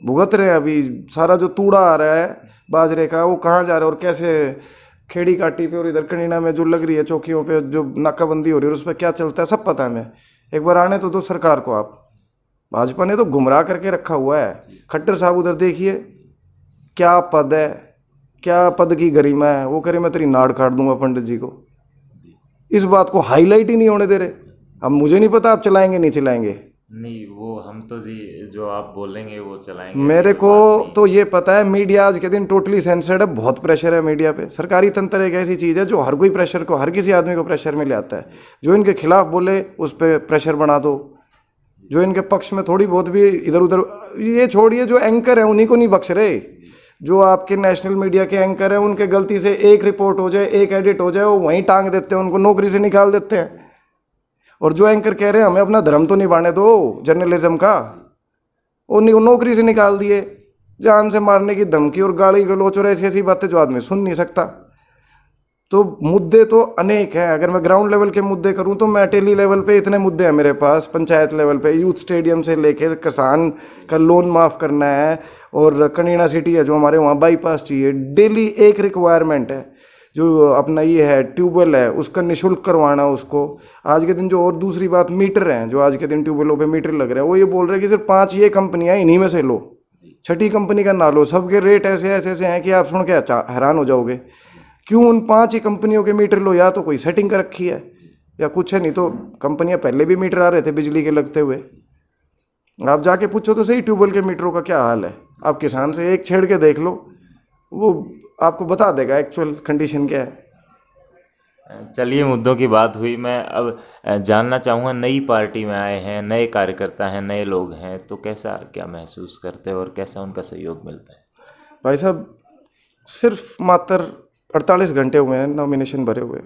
भुगत रहे हैं अभी सारा जो तूड़ा आ रहा है बाजरे का वो कहाँ जा रहा है और कैसे खेड़ी काटी पे और इधर कनीना में जो लग रही है चौकियों पे जो नाकाबंदी हो रही है उस पर क्या चलता है सब पता है हमें एक बार आने तो दो सरकार को आप भाजपा ने तो गुमराह करके रखा हुआ है खट्टर साहब उधर देखिए क्या पद है क्या पद की गरिमा है वो करे मैं तेरी नाड़ काट दूंगा पंडित जी को इस बात को हाईलाइट ही नहीं होने दे रहे अब मुझे नहीं पता आप चलाएंगे नहीं चलाएंगे नहीं वो हम तो जी जो आप बोलेंगे वो चलाएंगे मेरे को तो ये पता है मीडिया आज के दिन टोटली सेंसर्ड है बहुत प्रेशर है मीडिया पे सरकारी तंत्र एक ऐसी चीज़ है जो हर कोई प्रेशर को हर किसी आदमी को प्रेशर में ले आता है जो इनके खिलाफ बोले उस पर प्रेशर बना दो जो इनके पक्ष में थोड़ी बहुत भी इधर उधर ये छोड़िए जो एंकर है उन्हीं को नहीं बख्श रहे जो आपके नेशनल मीडिया के एंकर हैं उनके गलती से एक रिपोर्ट हो जाए एक एडिट हो जाए वो वहीं टांग देते हैं उनको नौकरी से निकाल देते हैं और जो एंकर कह रहे हैं हमें अपना धर्म तो निभाने दो जर्नलिज्म का वो नौकरी से निकाल दिए जान से मारने की धमकी और गाली गलोच और ऐसी ऐसी बातें जो आदमी सुन नहीं सकता तो मुद्दे तो अनेक हैं अगर मैं ग्राउंड लेवल के मुद्दे करूं तो मैं अटेली लेवल पे इतने मुद्दे हैं मेरे पास पंचायत लेवल पे यूथ स्टेडियम से लेके किसान का लोन माफ़ करना है और कनीना सिटी है जो हमारे वहाँ बाईपास चाहिए डेली एक रिक्वायरमेंट है जो अपना ये है ट्यूबवेल है उसका निःशुल्क करवाना उसको आज के दिन जो और दूसरी बात मीटर हैं जो आज के दिन ट्यूबवेलों पर मीटर लग रहे हैं वो ये बोल रहे हैं कि सिर्फ पाँच ये कंपनियाँ इन्हीं में से लो छठी कंपनी का ना लो सबके रेट ऐसे ऐसे ऐसे हैं कि आप सुन के अच्छा हैरान हो जाओगे क्यों उन पांच ही कंपनियों के मीटर लो या तो कोई सेटिंग कर रखी है या कुछ है नहीं तो कंपनियां पहले भी मीटर आ रहे थे बिजली के लगते हुए आप जाके पूछो तो सही ट्यूबवेल के मीटरों का क्या हाल है आप किसान से एक छेड़ के देख लो वो आपको बता देगा एक्चुअल कंडीशन क्या है चलिए मुद्दों की बात हुई मैं अब जानना चाहूँगा नई पार्टी में आए हैं नए कार्यकर्ता हैं नए लोग हैं तो कैसा क्या महसूस करते हैं और कैसा उनका सहयोग मिलता है भाई साहब सिर्फ मात्र अड़तालीस घंटे हुए हैं नॉमिनेशन भरे हुए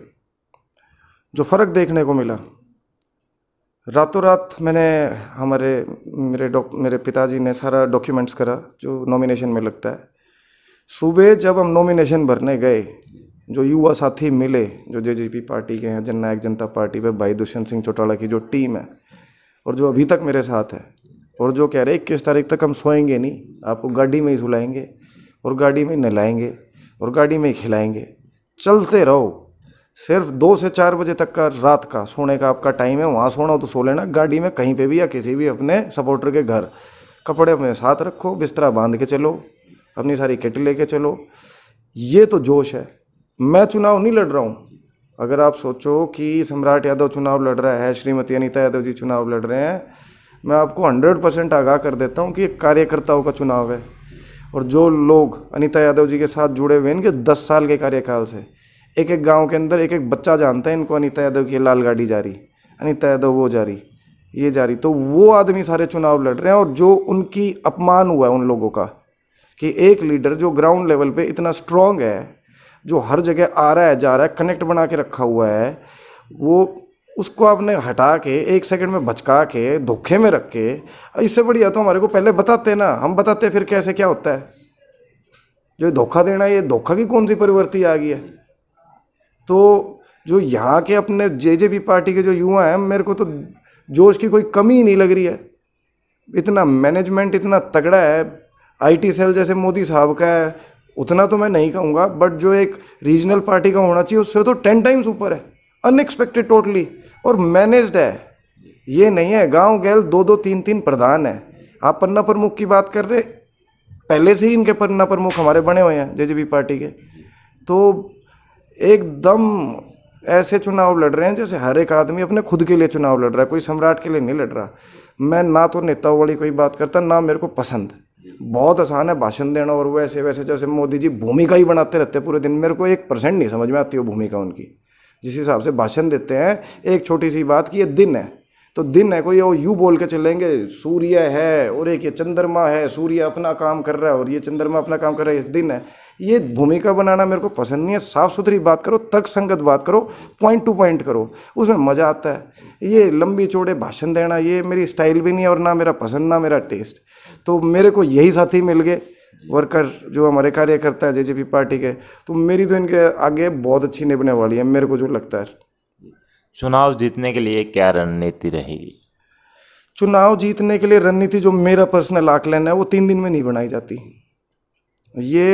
जो फ़र्क देखने को मिला रातों रात मैंने हमारे मेरे मेरे पिताजी ने सारा डॉक्यूमेंट्स करा जो नॉमिनेशन में लगता है सुबह जब हम नॉमिनेशन भरने गए जो युवा साथी मिले जो जे पार्टी के हैं जननायक जनता पार्टी पर भाई दुष्यंत सिंह चौटाला की जो टीम है और जो अभी तक मेरे साथ है और जो कह रहे इक्कीस तारीख तक हम सोएंगे नहीं आपको गाड़ी में ही सुलाएंगे और गाड़ी में नहलाएंगे और गाड़ी में ही खिलाएंगे चलते रहो सिर्फ दो से चार बजे तक का रात का सोने का आपका टाइम है वहाँ सोना हो तो सो लेना गाड़ी में कहीं पे भी या किसी भी अपने सपोर्टर के घर कपड़े अपने साथ रखो बिस्तरा बांध के चलो अपनी सारी किट लेके चलो ये तो जोश है मैं चुनाव नहीं लड़ रहा हूँ अगर आप सोचो कि सम्राट यादव चुनाव लड़ रहा है श्रीमती अनिता यादव जी चुनाव लड़ रहे हैं मैं आपको हंड्रेड परसेंट आगाह कर देता हूँ कि एक कार्यकर्ताओं का चुनाव है और जो लोग अनिता यादव जी के साथ जुड़े हुए हैं इनके दस साल के कार्यकाल से एक एक गांव के अंदर एक एक बच्चा जानता है इनको अनिता यादव की लाल गाड़ी जा रही अनिता यादव वो जा रही ये जा रही तो वो आदमी सारे चुनाव लड़ रहे हैं और जो उनकी अपमान हुआ है उन लोगों का कि एक लीडर जो ग्राउंड लेवल पे इतना स्ट्रांग है जो हर जगह आ रहा है जा रहा है कनेक्ट बना के रखा हुआ है वो उसको आपने हटा के एक सेकंड में बचका के धोखे में रख के इससे बढ़िया तो हमारे को पहले बताते ना हम बताते फिर कैसे क्या होता है जो धोखा देना ये धोखा की कौन सी परिवर्ति आ गई है तो जो यहाँ के अपने जे जे पी पार्टी के जो युवा हैं मेरे को तो जोश की कोई कमी ही नहीं लग रही है इतना मैनेजमेंट इतना तगड़ा है आईटी सेल जैसे मोदी साहब का है उतना तो मैं नहीं कहूँगा बट जो एक रीजनल पार्टी का होना चाहिए उससे तो टेन टाइम्स ऊपर है अनएक्सपेक्टेड टोटली और मैनेज्ड है ये नहीं है गांव गैल दो दो तीन तीन प्रधान है आप पन्ना प्रमुख की बात कर रहे पहले से ही इनके पन्ना प्रमुख हमारे बने हुए हैं जे पार्टी के तो एकदम ऐसे चुनाव लड़ रहे हैं जैसे हर एक आदमी अपने खुद के लिए चुनाव लड़ रहा है कोई सम्राट के लिए नहीं लड़ रहा मैं ना तो नेताओं वाली कोई बात करता ना मेरे को पसंद बहुत आसान है भाषण देना और वो ऐसे वैसे जैसे मोदी जी भूमिका ही बनाते रहते पूरे दिन मेरे को एक परसेंट नहीं समझ में आती वो भूमिका उनकी जिस हिसाब से भाषण देते हैं एक छोटी सी बात कि ये दिन है तो दिन है कोई वो यू बोल के चलेंगे सूर्य है और एक ये चंद्रमा है सूर्य अपना काम कर रहा है और ये चंद्रमा अपना काम कर रहा है इस दिन है ये भूमिका बनाना मेरे को पसंद नहीं है साफ़ सुथरी बात करो तर्क संगत बात करो पॉइंट टू पॉइंट करो उसमें मज़ा आता है ये लंबी चौड़े भाषण देना ये मेरी स्टाइल भी नहीं है और ना मेरा पसंद ना मेरा टेस्ट तो मेरे को यही साथी मिल गए वर्कर जो हमारे कार्यकर्ता है जेजेपी पार्टी के तो मेरी तो इनके आगे बहुत अच्छी निभने वाली है मेरे को जो लगता है चुनाव जीतने के लिए क्या रणनीति रहेगी चुनाव जीतने के लिए रणनीति जो मेरा पर्सनल आकलन है वो तीन दिन में नहीं बनाई जाती ये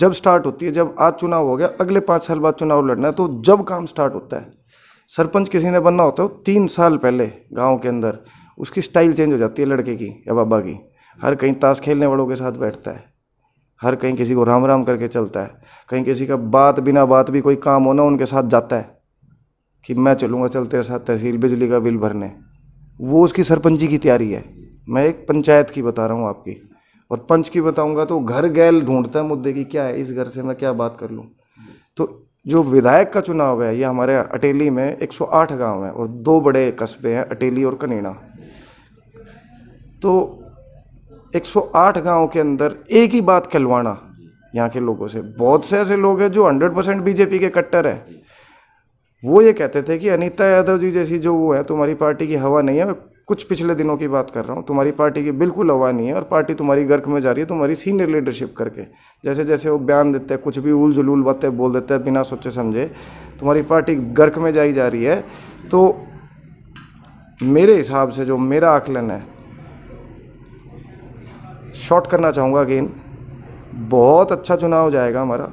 जब स्टार्ट होती है जब आज चुनाव हो गया अगले पाँच साल बाद चुनाव लड़ना है तो जब काम स्टार्ट होता है सरपंच किसी ने बनना होता है हो, तीन साल पहले गांव के अंदर उसकी स्टाइल चेंज हो जाती है लड़के की या बाबा की हर कहीं ताश खेलने वालों के साथ बैठता है हर कहीं किसी को राम राम करके चलता है कहीं किसी का बात बिना बात भी कोई काम होना उनके साथ जाता है कि मैं चलूँगा चल तेरे साथ तहसील बिजली का बिल भरने वो उसकी सरपंची की तैयारी है मैं एक पंचायत की बता रहा हूँ आपकी और पंच की बताऊंगा तो घर गैल ढूंढता है मुद्दे की क्या है इस घर से मैं क्या बात कर लूँ तो जो विधायक का चुनाव है ये हमारे अटेली में 108 गांव हैं और दो बड़े कस्बे हैं अटेली और कनेड़ा तो 108 गांव के अंदर एक ही बात कहलवाना यहाँ के लोगों से बहुत से ऐसे लोग हैं जो 100 परसेंट बीजेपी के कट्टर हैं वो ये कहते थे कि अनीता यादव जी जैसी जो वो है तुम्हारी पार्टी की हवा नहीं है मैं कुछ पिछले दिनों की बात कर रहा हूँ तुम्हारी पार्टी की बिल्कुल हवा नहीं है और पार्टी तुम्हारी गर्क में जा रही है तुम्हारी सीनियर लीडरशिप करके जैसे जैसे वो बयान देते हैं कुछ भी उल जुलूल बातें बोल देते हैं बिना सोचे समझे तुम्हारी पार्टी गर्क में जाई जा रही है तो मेरे हिसाब से जो मेरा आकलन है शॉर्ट करना चाहूँगा अगेन बहुत अच्छा चुनाव जाएगा हमारा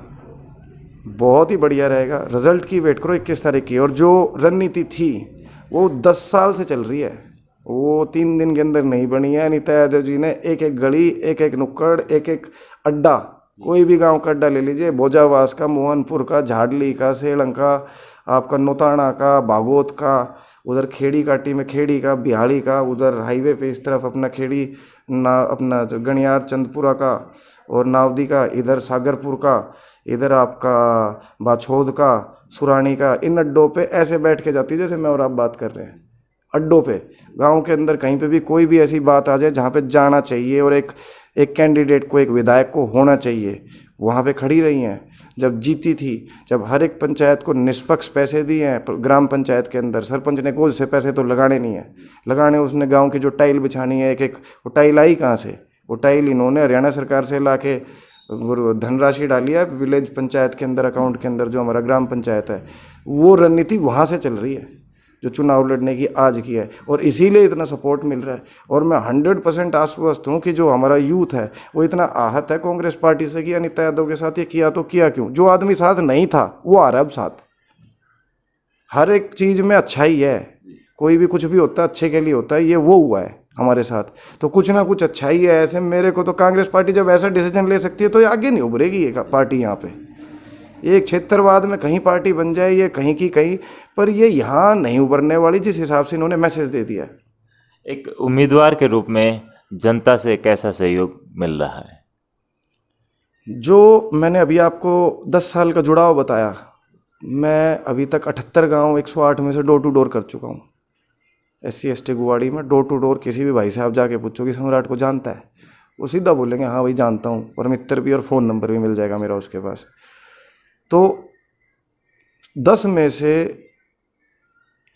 बहुत ही बढ़िया रहेगा रिजल्ट की वेट करो इक्कीस तारीख की और जो रणनीति थी वो दस साल से चल रही है वो तीन दिन के अंदर नहीं बनी है अनिता यादव जी ने एक एक गली एक एक नुक्कड़ एक एक अड्डा कोई भी गांव का अड्डा ले लीजिए बोजावास का मोहनपुर का झाडली का सेलंग का आपका नोताना का बागोत का उधर खेड़ी काटी में खेड़ी का बिहाड़ी का उधर हाईवे पे इस तरफ अपना खेड़ी ना अपना जो गणियार चंदपुरा का और नावदी का इधर सागरपुर का इधर आपका बाछोद का सुरानी का इन अड्डों पे ऐसे बैठ के जाती है जैसे मैं और आप बात कर रहे हैं अड्डों पे गांव के अंदर कहीं पे भी कोई भी ऐसी बात आ जाए जहाँ पे जाना चाहिए और एक एक कैंडिडेट को एक विधायक को होना चाहिए वहाँ पे खड़ी रही हैं जब जीती थी जब हर एक पंचायत को निष्पक्ष पैसे दिए हैं ग्राम पंचायत के अंदर सरपंच ने कोई से पैसे तो लगाने नहीं है लगाने उसने गांव की जो टाइल बिछानी है एक एक वो टाइल आई कहाँ से वो टाइल इन्होंने हरियाणा सरकार से ला के धनराशि डाली है विलेज पंचायत के अंदर अकाउंट के अंदर जो हमारा ग्राम पंचायत है वो रणनीति वहाँ से चल रही है जो चुनाव लड़ने की आज की है और इसीलिए इतना सपोर्ट मिल रहा है और मैं हंड्रेड परसेंट आश्वस्त हूँ कि जो हमारा यूथ है वो इतना आहत है कांग्रेस पार्टी से कि अनिता यादव के साथ ये किया तो किया क्यों जो आदमी साथ नहीं था वो आ रहा अब साथ हर एक चीज़ में अच्छा ही है कोई भी कुछ भी होता है अच्छे के लिए होता है ये वो हुआ है हमारे साथ तो कुछ ना कुछ अच्छा ही है ऐसे मेरे को तो कांग्रेस पार्टी जब ऐसा डिसीजन ले सकती है तो ये आगे नहीं उभरेगी ये पार्टी यहाँ पे एक क्षेत्रवाद में कहीं पार्टी बन जाए ये कहीं की कहीं पर ये यहाँ नहीं उभरने वाली जिस हिसाब से इन्होंने मैसेज दे दिया है एक उम्मीदवार के रूप में जनता से कैसा सहयोग मिल रहा है जो मैंने अभी आपको 10 साल का जुड़ाव बताया मैं अभी तक 78 गांव 108 में से डोर टू डोर कर चुका हूँ S C S T Guwadi में डोर टू डोर किसी भी भाई साहब जाके पूछो कि सम्राट को जानता है वो सीधा बोलेंगे हाँ भाई जानता हूँ और मित्र भी और फ़ोन नंबर भी मिल जाएगा मेरा उसके पास तो दस में से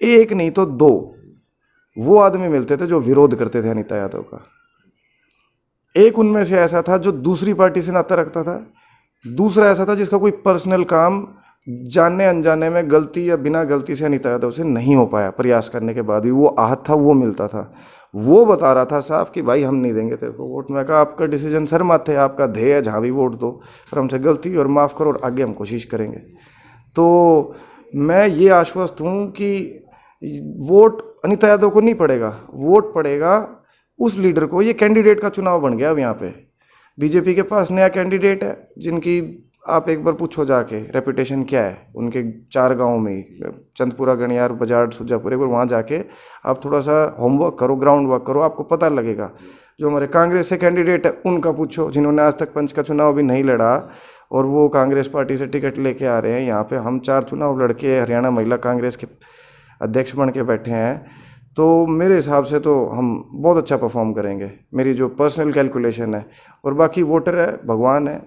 एक नहीं तो दो वो आदमी मिलते थे जो विरोध करते थे अनिता यादव का एक उनमें से ऐसा था जो दूसरी पार्टी से नाता रखता था दूसरा ऐसा था जिसका कोई पर्सनल काम जाने अनजाने में गलती या बिना गलती से अनिता यादव से नहीं हो पाया प्रयास करने के बाद भी वो आहत था वो मिलता था वो बता रहा था साफ कि भाई हम नहीं देंगे तेरे को वोट मैं कहा आपका डिसीजन सर मत है आपका ध्येय है जहाँ भी वोट दो पर हमसे गलती और माफ़ करो और आगे हम कोशिश करेंगे तो मैं ये आश्वस्त हूँ कि वोट अनिता यादव को नहीं पड़ेगा वोट पड़ेगा उस लीडर को ये कैंडिडेट का चुनाव बन गया अब यहाँ पे बीजेपी के पास नया कैंडिडेट है जिनकी आप एक बार पूछो जाके रेपुटेशन क्या है उनके चार गांव में चंदपुरा गणियार बाजार सुजापुर एक बार वहाँ जाके आप थोड़ा सा होमवर्क करो ग्राउंड वर्क करो आपको पता लगेगा जो हमारे कांग्रेस से कैंडिडेट है उनका पूछो जिन्होंने आज तक पंच का चुनाव भी नहीं लड़ा और वो कांग्रेस पार्टी से टिकट लेके आ रहे हैं यहाँ पे हम चार चुनाव लड़के हरियाणा महिला कांग्रेस के अध्यक्ष बन के बैठे हैं तो मेरे हिसाब से तो हम बहुत अच्छा परफॉर्म करेंगे मेरी जो पर्सनल कैलकुलेशन है और बाकी वोटर है भगवान है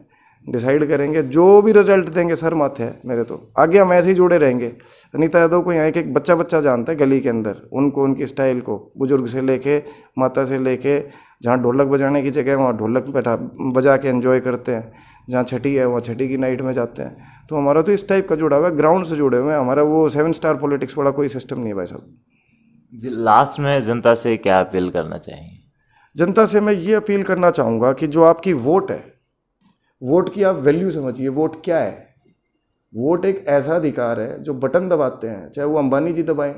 डिसाइड करेंगे जो भी रिजल्ट देंगे सर माथे है मेरे तो आगे हम ऐसे ही जुड़े रहेंगे अनिता यादव को यहाँ एक एक बच्चा बच्चा जानता है गली के अंदर उनको उनकी स्टाइल को बुजुर्ग से लेके माता से लेके जहाँ ढोलक बजाने की जगह है वहाँ ढोलक बैठा बजा के एंजॉय करते हैं जहाँ छठी है वहाँ छठी की नाइट में जाते हैं तो हमारा तो इस टाइप का जुड़ा हुआ है ग्राउंड से जुड़े हुए हैं हमारा वो सेवन स्टार पॉलिटिक्स वाला कोई सिस्टम नहीं है भाई साहब जी लास्ट में जनता से क्या अपील करना चाहिए जनता से मैं ये अपील करना चाहूँगा कि जो आपकी वोट है वोट की आप वैल्यू समझिए वोट क्या है वोट एक ऐसा अधिकार है जो बटन दबाते हैं चाहे वो अंबानी जी दबाएं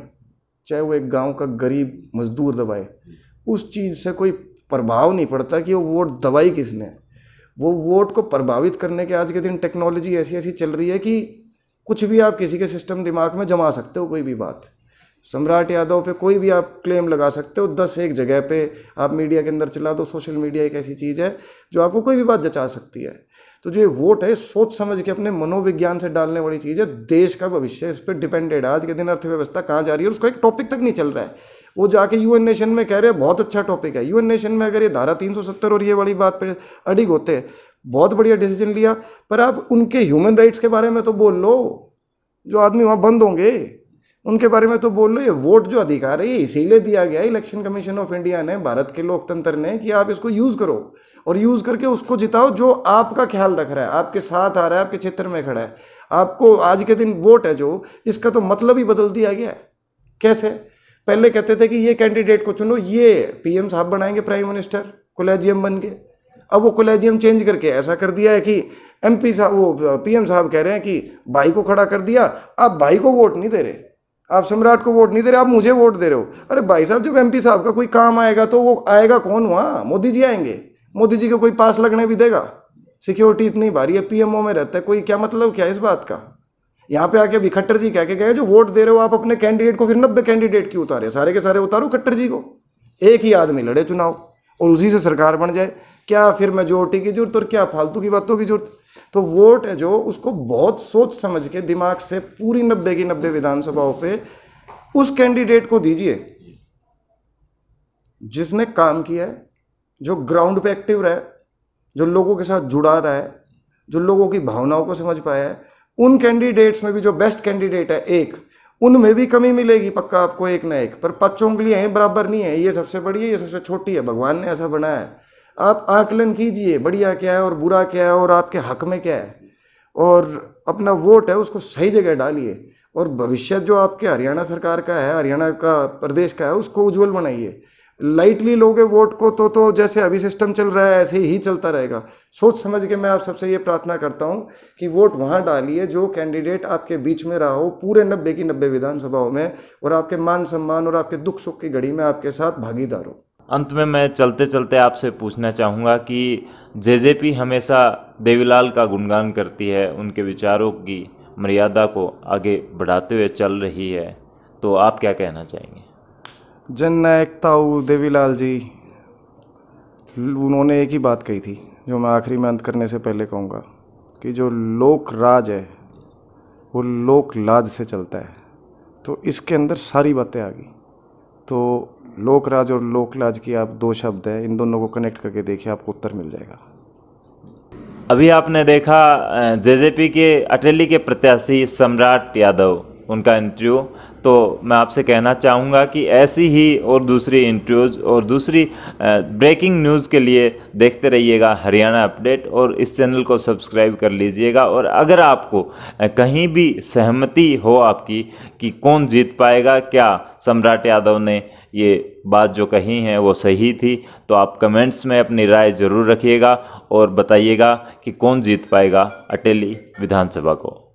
चाहे वो एक गांव का गरीब मजदूर दबाए उस चीज़ से कोई प्रभाव नहीं पड़ता कि वो वोट दबाई किसने वो वोट को प्रभावित करने के आज के दिन टेक्नोलॉजी ऐसी ऐसी चल रही है कि कुछ भी आप किसी के सिस्टम दिमाग में जमा सकते हो कोई भी बात सम्राट यादव पे कोई भी आप क्लेम लगा सकते हो दस एक जगह पे आप मीडिया के अंदर चला दो सोशल मीडिया एक ऐसी चीज़ है जो आपको कोई भी बात जचा सकती है तो जो ये वोट है सोच समझ के अपने मनोविज्ञान से डालने वाली चीज़ है देश का भविष्य इस पर डिपेंडेड है आज के दिन अर्थव्यवस्था कहाँ जा रही है उसका एक टॉपिक तक नहीं चल रहा है वो जाके यू नेशन में कह रहे हैं बहुत अच्छा टॉपिक है यू नेशन में अगर ये धारा तीन और ये वाली बात पर अडिग होते हैं बहुत बढ़िया डिसीजन लिया पर आप उनके ह्यूमन राइट्स के बारे में तो बोल लो जो आदमी वहाँ बंद होंगे उनके बारे में तो बोल लो ये वोट जो अधिकार है ये इसीलिए दिया गया इलेक्शन कमीशन ऑफ इंडिया ने भारत के लोकतंत्र ने कि आप इसको यूज़ करो और यूज़ करके उसको जिताओ जो आपका ख्याल रख रहा है आपके साथ आ रहा है आपके क्षेत्र में खड़ा है आपको आज के दिन वोट है जो इसका तो मतलब ही बदल दिया गया है कैसे पहले कहते थे कि ये कैंडिडेट को चुनो ये पीएम साहब बनाएंगे प्राइम मिनिस्टर कोलेजियम बन के अब वो कोलेजियम चेंज करके ऐसा कर दिया है कि एमपी साहब वो पीएम साहब कह रहे हैं कि भाई को खड़ा कर दिया आप भाई को वोट नहीं दे रहे आप सम्राट को वोट नहीं दे रहे आप मुझे वोट दे रहे हो अरे भाई साहब जब एमपी साहब का कोई काम आएगा तो वो आएगा कौन वहाँ मोदी जी आएंगे मोदी जी को कोई पास लगने भी देगा सिक्योरिटी इतनी भारी है पीएमओ में रहता है कोई क्या मतलब क्या इस बात का यहाँ पे आके अभी खट्टर जी क्या के गए जो वोट दे रहे हो आप अपने कैंडिडेट को फिर नब्बे कैंडिडेट क्यों उतारे सारे के सारे उतारो खट्टर जी को एक ही आदमी लड़े चुनाव और उसी से सरकार बन जाए क्या फिर मेजोरिटी की जरूरत और क्या फालतू की बातों की जरूरत तो वोट है जो उसको बहुत सोच समझ के दिमाग से पूरी नब्बे की नब्बे विधानसभाओं पे उस कैंडिडेट को दीजिए जिसने काम किया है जो ग्राउंड पे एक्टिव रहा है जो लोगों के साथ जुड़ा रहा है जो लोगों की भावनाओं को समझ पाया है उन कैंडिडेट्स में भी जो बेस्ट कैंडिडेट है एक उनमें भी कमी मिलेगी पक्का आपको एक ना एक पर पाँचों उंगलियाँ बराबर नहीं है ये सबसे बड़ी है ये सबसे छोटी है भगवान ने ऐसा बनाया है आप आकलन कीजिए बढ़िया क्या है और बुरा क्या है और आपके हक में क्या है और अपना वोट है उसको सही जगह डालिए और भविष्य जो आपके हरियाणा सरकार का है हरियाणा का प्रदेश का है उसको उज्जवल बनाइए लाइटली लोगे वोट को तो तो जैसे अभी सिस्टम चल रहा है ऐसे ही चलता रहेगा सोच समझ के मैं आप सबसे ये प्रार्थना करता हूँ कि वोट वहाँ डालिए जो कैंडिडेट आपके बीच में रहा हो पूरे नब्बे की नब्बे विधानसभाओं में और आपके मान सम्मान और आपके दुख सुख की घड़ी में आपके साथ भागीदार हो अंत में मैं चलते चलते आपसे पूछना चाहूँगा कि जे जे पी हमेशा देवीलाल का गुणगान करती है उनके विचारों की मर्यादा को आगे बढ़ाते हुए चल रही है तो आप क्या कहना चाहेंगे जननायक ताऊ देवीलाल जी उन्होंने एक ही बात कही थी जो मैं आखिरी में अंत करने से पहले कहूँगा कि जो लोक राज है वो लोक लाज से चलता है तो इसके अंदर सारी बातें आ गई तो लोकराज और लोकलाज की आप दो शब्द हैं इन दोनों को कनेक्ट करके देखिए आपको उत्तर मिल जाएगा अभी आपने देखा जेजेपी के अटेली के प्रत्याशी सम्राट यादव उनका इंटरव्यू तो मैं आपसे कहना चाहूँगा कि ऐसी ही और दूसरी इंटरव्यूज़ और दूसरी ब्रेकिंग न्यूज़ के लिए देखते रहिएगा हरियाणा अपडेट और इस चैनल को सब्सक्राइब कर लीजिएगा और अगर आपको कहीं भी सहमति हो आपकी कि कौन जीत पाएगा क्या सम्राट यादव ने ये बात जो कही है वो सही थी तो आप कमेंट्स में अपनी राय ज़रूर रखिएगा और बताइएगा कि कौन जीत पाएगा अटेली विधानसभा को